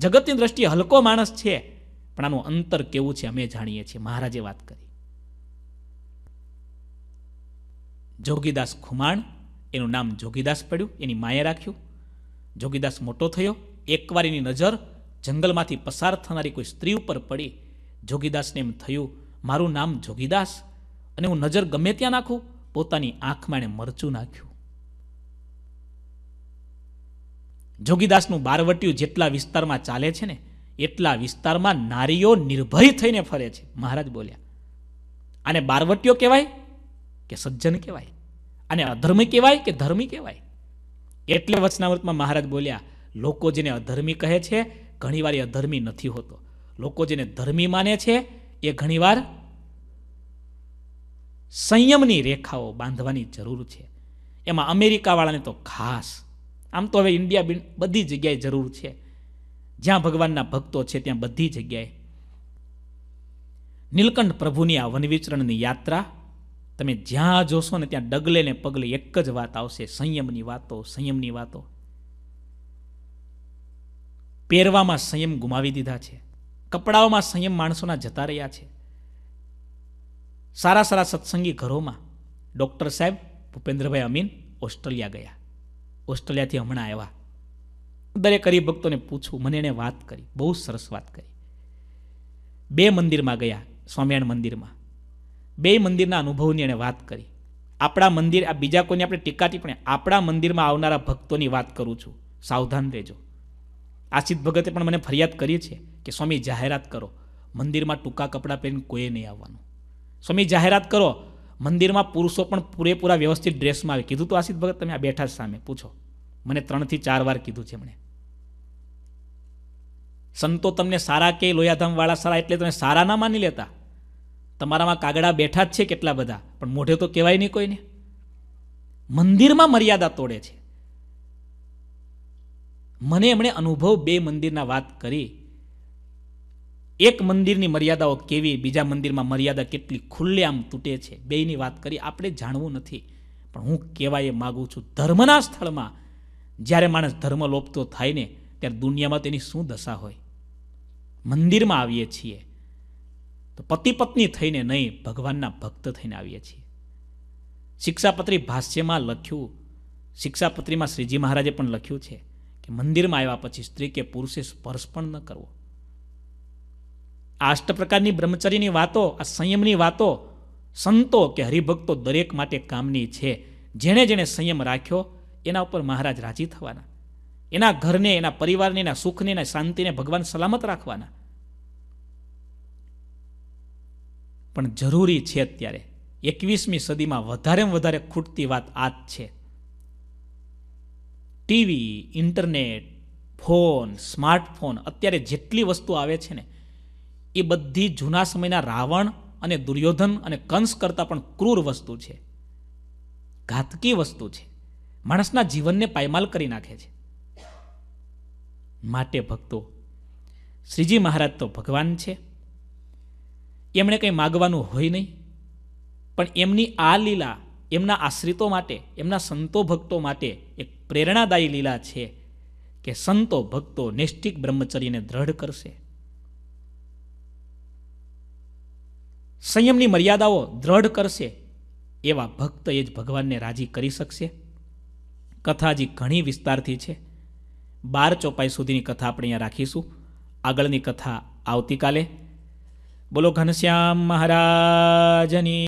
Speaker 1: જગતની દ્રષ્ટિએ હલકો માણસ છે પણ આનું અંતર કેવું છે અમે જાણીએ છીએ મહારાજે વાત કરી જોગીદાસ ખુમાણ એનું નામ જોગીદાસ પડ્યું એની માએ રાખ્યું જોગીદાસ મોટો થયો એકવાર એની નજર જંગલમાંથી પસાર થનારી કોઈ સ્ત્રી ઉપર પડી જોગીદાસને એમ થયું મારું નામ જોગીદાસ અને હું નજર ગમે ત્યાં નાખું પોતાની આંખમાં એણે મરચું નાખ્યું જોગીદાસનું બારવટિયું જેટલા વિસ્તારમાં ચાલે છે ને એટલા વિસ્તારમાં નારીઓ નિર્ભય થઈને ફરે છે મહારાજ બોલ્યા આને બારવટીઓ કહેવાય કે સજ્જન કહેવાય આને અધર્મી કહેવાય કે ધર્મી કહેવાય એટલે વચનાવૃતમાં મહારાજ બોલ્યા લોકો જેને અધર્મી કહે છે ઘણીવાર અધર્મી નથી હોતો લોકો જેને ધર્મી માને છે એ ઘણીવાર સંયમની રેખાઓ બાંધવાની જરૂર છે એમાં અમેરિકાવાળાને તો ખાસ આમ તો હવે ઇન્ડિયા બધી જગ્યાએ જરૂર છે જ્યાં ભગવાનના ભક્તો છે ત્યાં બધી જગ્યાએ નીલકંઠ પ્રભુની આ વનવિચરણની યાત્રા તમે જ્યાં જોશો ને ત્યાં ડગલે ને પગલે એક જ વાત આવશે સંયમની વાતો સંયમની વાતો પહેરવામાં સંયમ ગુમાવી દીધા છે કપડાઓમાં સંયમ માણસોના જતા રહ્યા છે સારા સારા સત્સંગી ઘરોમાં ડૉક્ટર સાહેબ ભૂપેન્દ્રભાઈ અમીન ઓસ્ટ્રેલિયા ગયા ઓસ્ટ્રેલિયાથી હમણાં આવ્યા દરેક હરિભક્તોને પૂછવું મને એણે વાત કરી બહુ સરસ વાત કરી બે મંદિરમાં ગયા સ્વામિનારાયણ મંદિરમાં બે મંદિરના અનુભવની એણે વાત કરી આપણા મંદિર આ બીજા કોઈની આપણે ટીકા ટીપણે આપણા મંદિરમાં આવનારા ભક્તોની વાત કરું છું સાવધાન રહેજો આશિત ભગતે પણ મને ફરિયાદ કરી છે કે સ્વામી જાહેરાત કરો મંદિરમાં ટૂંકા કપડાં પહેરીને કોઈએ નહીં આવવાનું સ્વામી જાહેરાત કરો મંદિરમાં પુરુષો પણ પૂરેપૂરા વ્યવસ્થિત ડ્રેસમાં આવે કીધું તો આશિત ભગત તમે આ બેઠા સામે પૂછો મને ત્રણથી ચાર વાર કીધું છે મને સંતો તમને સારા કે લોયાધામવાળા સારા એટલે તમે સારા ના માની લેતા તમારામાં કાગડા બેઠા જ છે કેટલા બધા પણ મોઢે તો કહેવાય નહીં કોઈને મંદિરમાં મર્યાદા તોડે છે મને એમણે અનુભવ બે મંદિરના વાત કરી એક મંદિરની મર્યાદાઓ કેવી બીજા મંદિરમાં મર્યાદા કેટલી ખુલ્લે આમ તૂટે છે બેયની વાત કરી આપણે જાણવું નથી પણ હું કહેવા એ માગું છું ધર્મના સ્થળમાં જ્યારે માણસ ધર્મ લોપતો થાય ને ત્યારે દુનિયામાં તેની શું દશા હોય મંદિરમાં આવીએ છીએ તો પતિ પત્ની થઈને નહીં ભગવાનના ભક્ત થઈને આવીએ છીએ શિક્ષાપત્રી ભાષ્યમાં લખ્યું શિક્ષાપત્રીમાં શ્રીજી મહારાજે પણ લખ્યું છે કે મંદિરમાં આવ્યા પછી સ્ત્રી કે પુરુષે સ્પર્શ પણ ન કરવો આ અષ્ટ પ્રકારની બ્રહ્મચર્યની વાતો આ સંયમની વાતો સંતો કે હરિભક્તો દરેક માટે કામની છે જેણે જેણે સંયમ રાખ્યો એના ઉપર મહારાજ રાજી થવાના એના ઘરને એના પરિવારને એના સુખને એના શાંતિને ભગવાન સલામત રાખવાના પણ જરૂરી છે અત્યારે એકવીસમી સદીમાં વધારેમાં વધારે ખૂટતી વાત આ જ છે ટીવી ઇન્ટરનેટ ફોન સ્માર્ટફોન અત્યારે જેટલી વસ્તુ આવે છે ને એ બધી જૂના સમયના રાવણ અને દુર્યોધન અને કંસ કરતાં પણ ક્રૂર વસ્તુ છે ઘાતકી વસ્તુ છે માણસના જીવનને પાયમાલ કરી નાખે છે માટે ભક્તો શ્રીજી મહારાજ તો ભગવાન છે એમણે કંઈ માગવાનું હોય નહીં પણ એમની આ લીલા એમના આશ્રિતો માટે એમના સંતો ભક્તો માટે એક પ્રેરણાદાયી લીલા છે કે સંતો ભક્તો નિષ્ઠિક બ્રહ્મચર્યને દ્રઢ કરશે સંયમની મર્યાદાઓ દ્રઢ કરશે એવા ભક્ત એ જ ભગવાનને રાજી કરી શકશે કથા કથાજી ઘણી વિસ્તારથી છે બાર ચોપાઈ સુધીની કથા આપણે અહીંયા રાખીશું આગળની કથા આવતીકાલે બોલો ઘનશ્યામ મહારાજની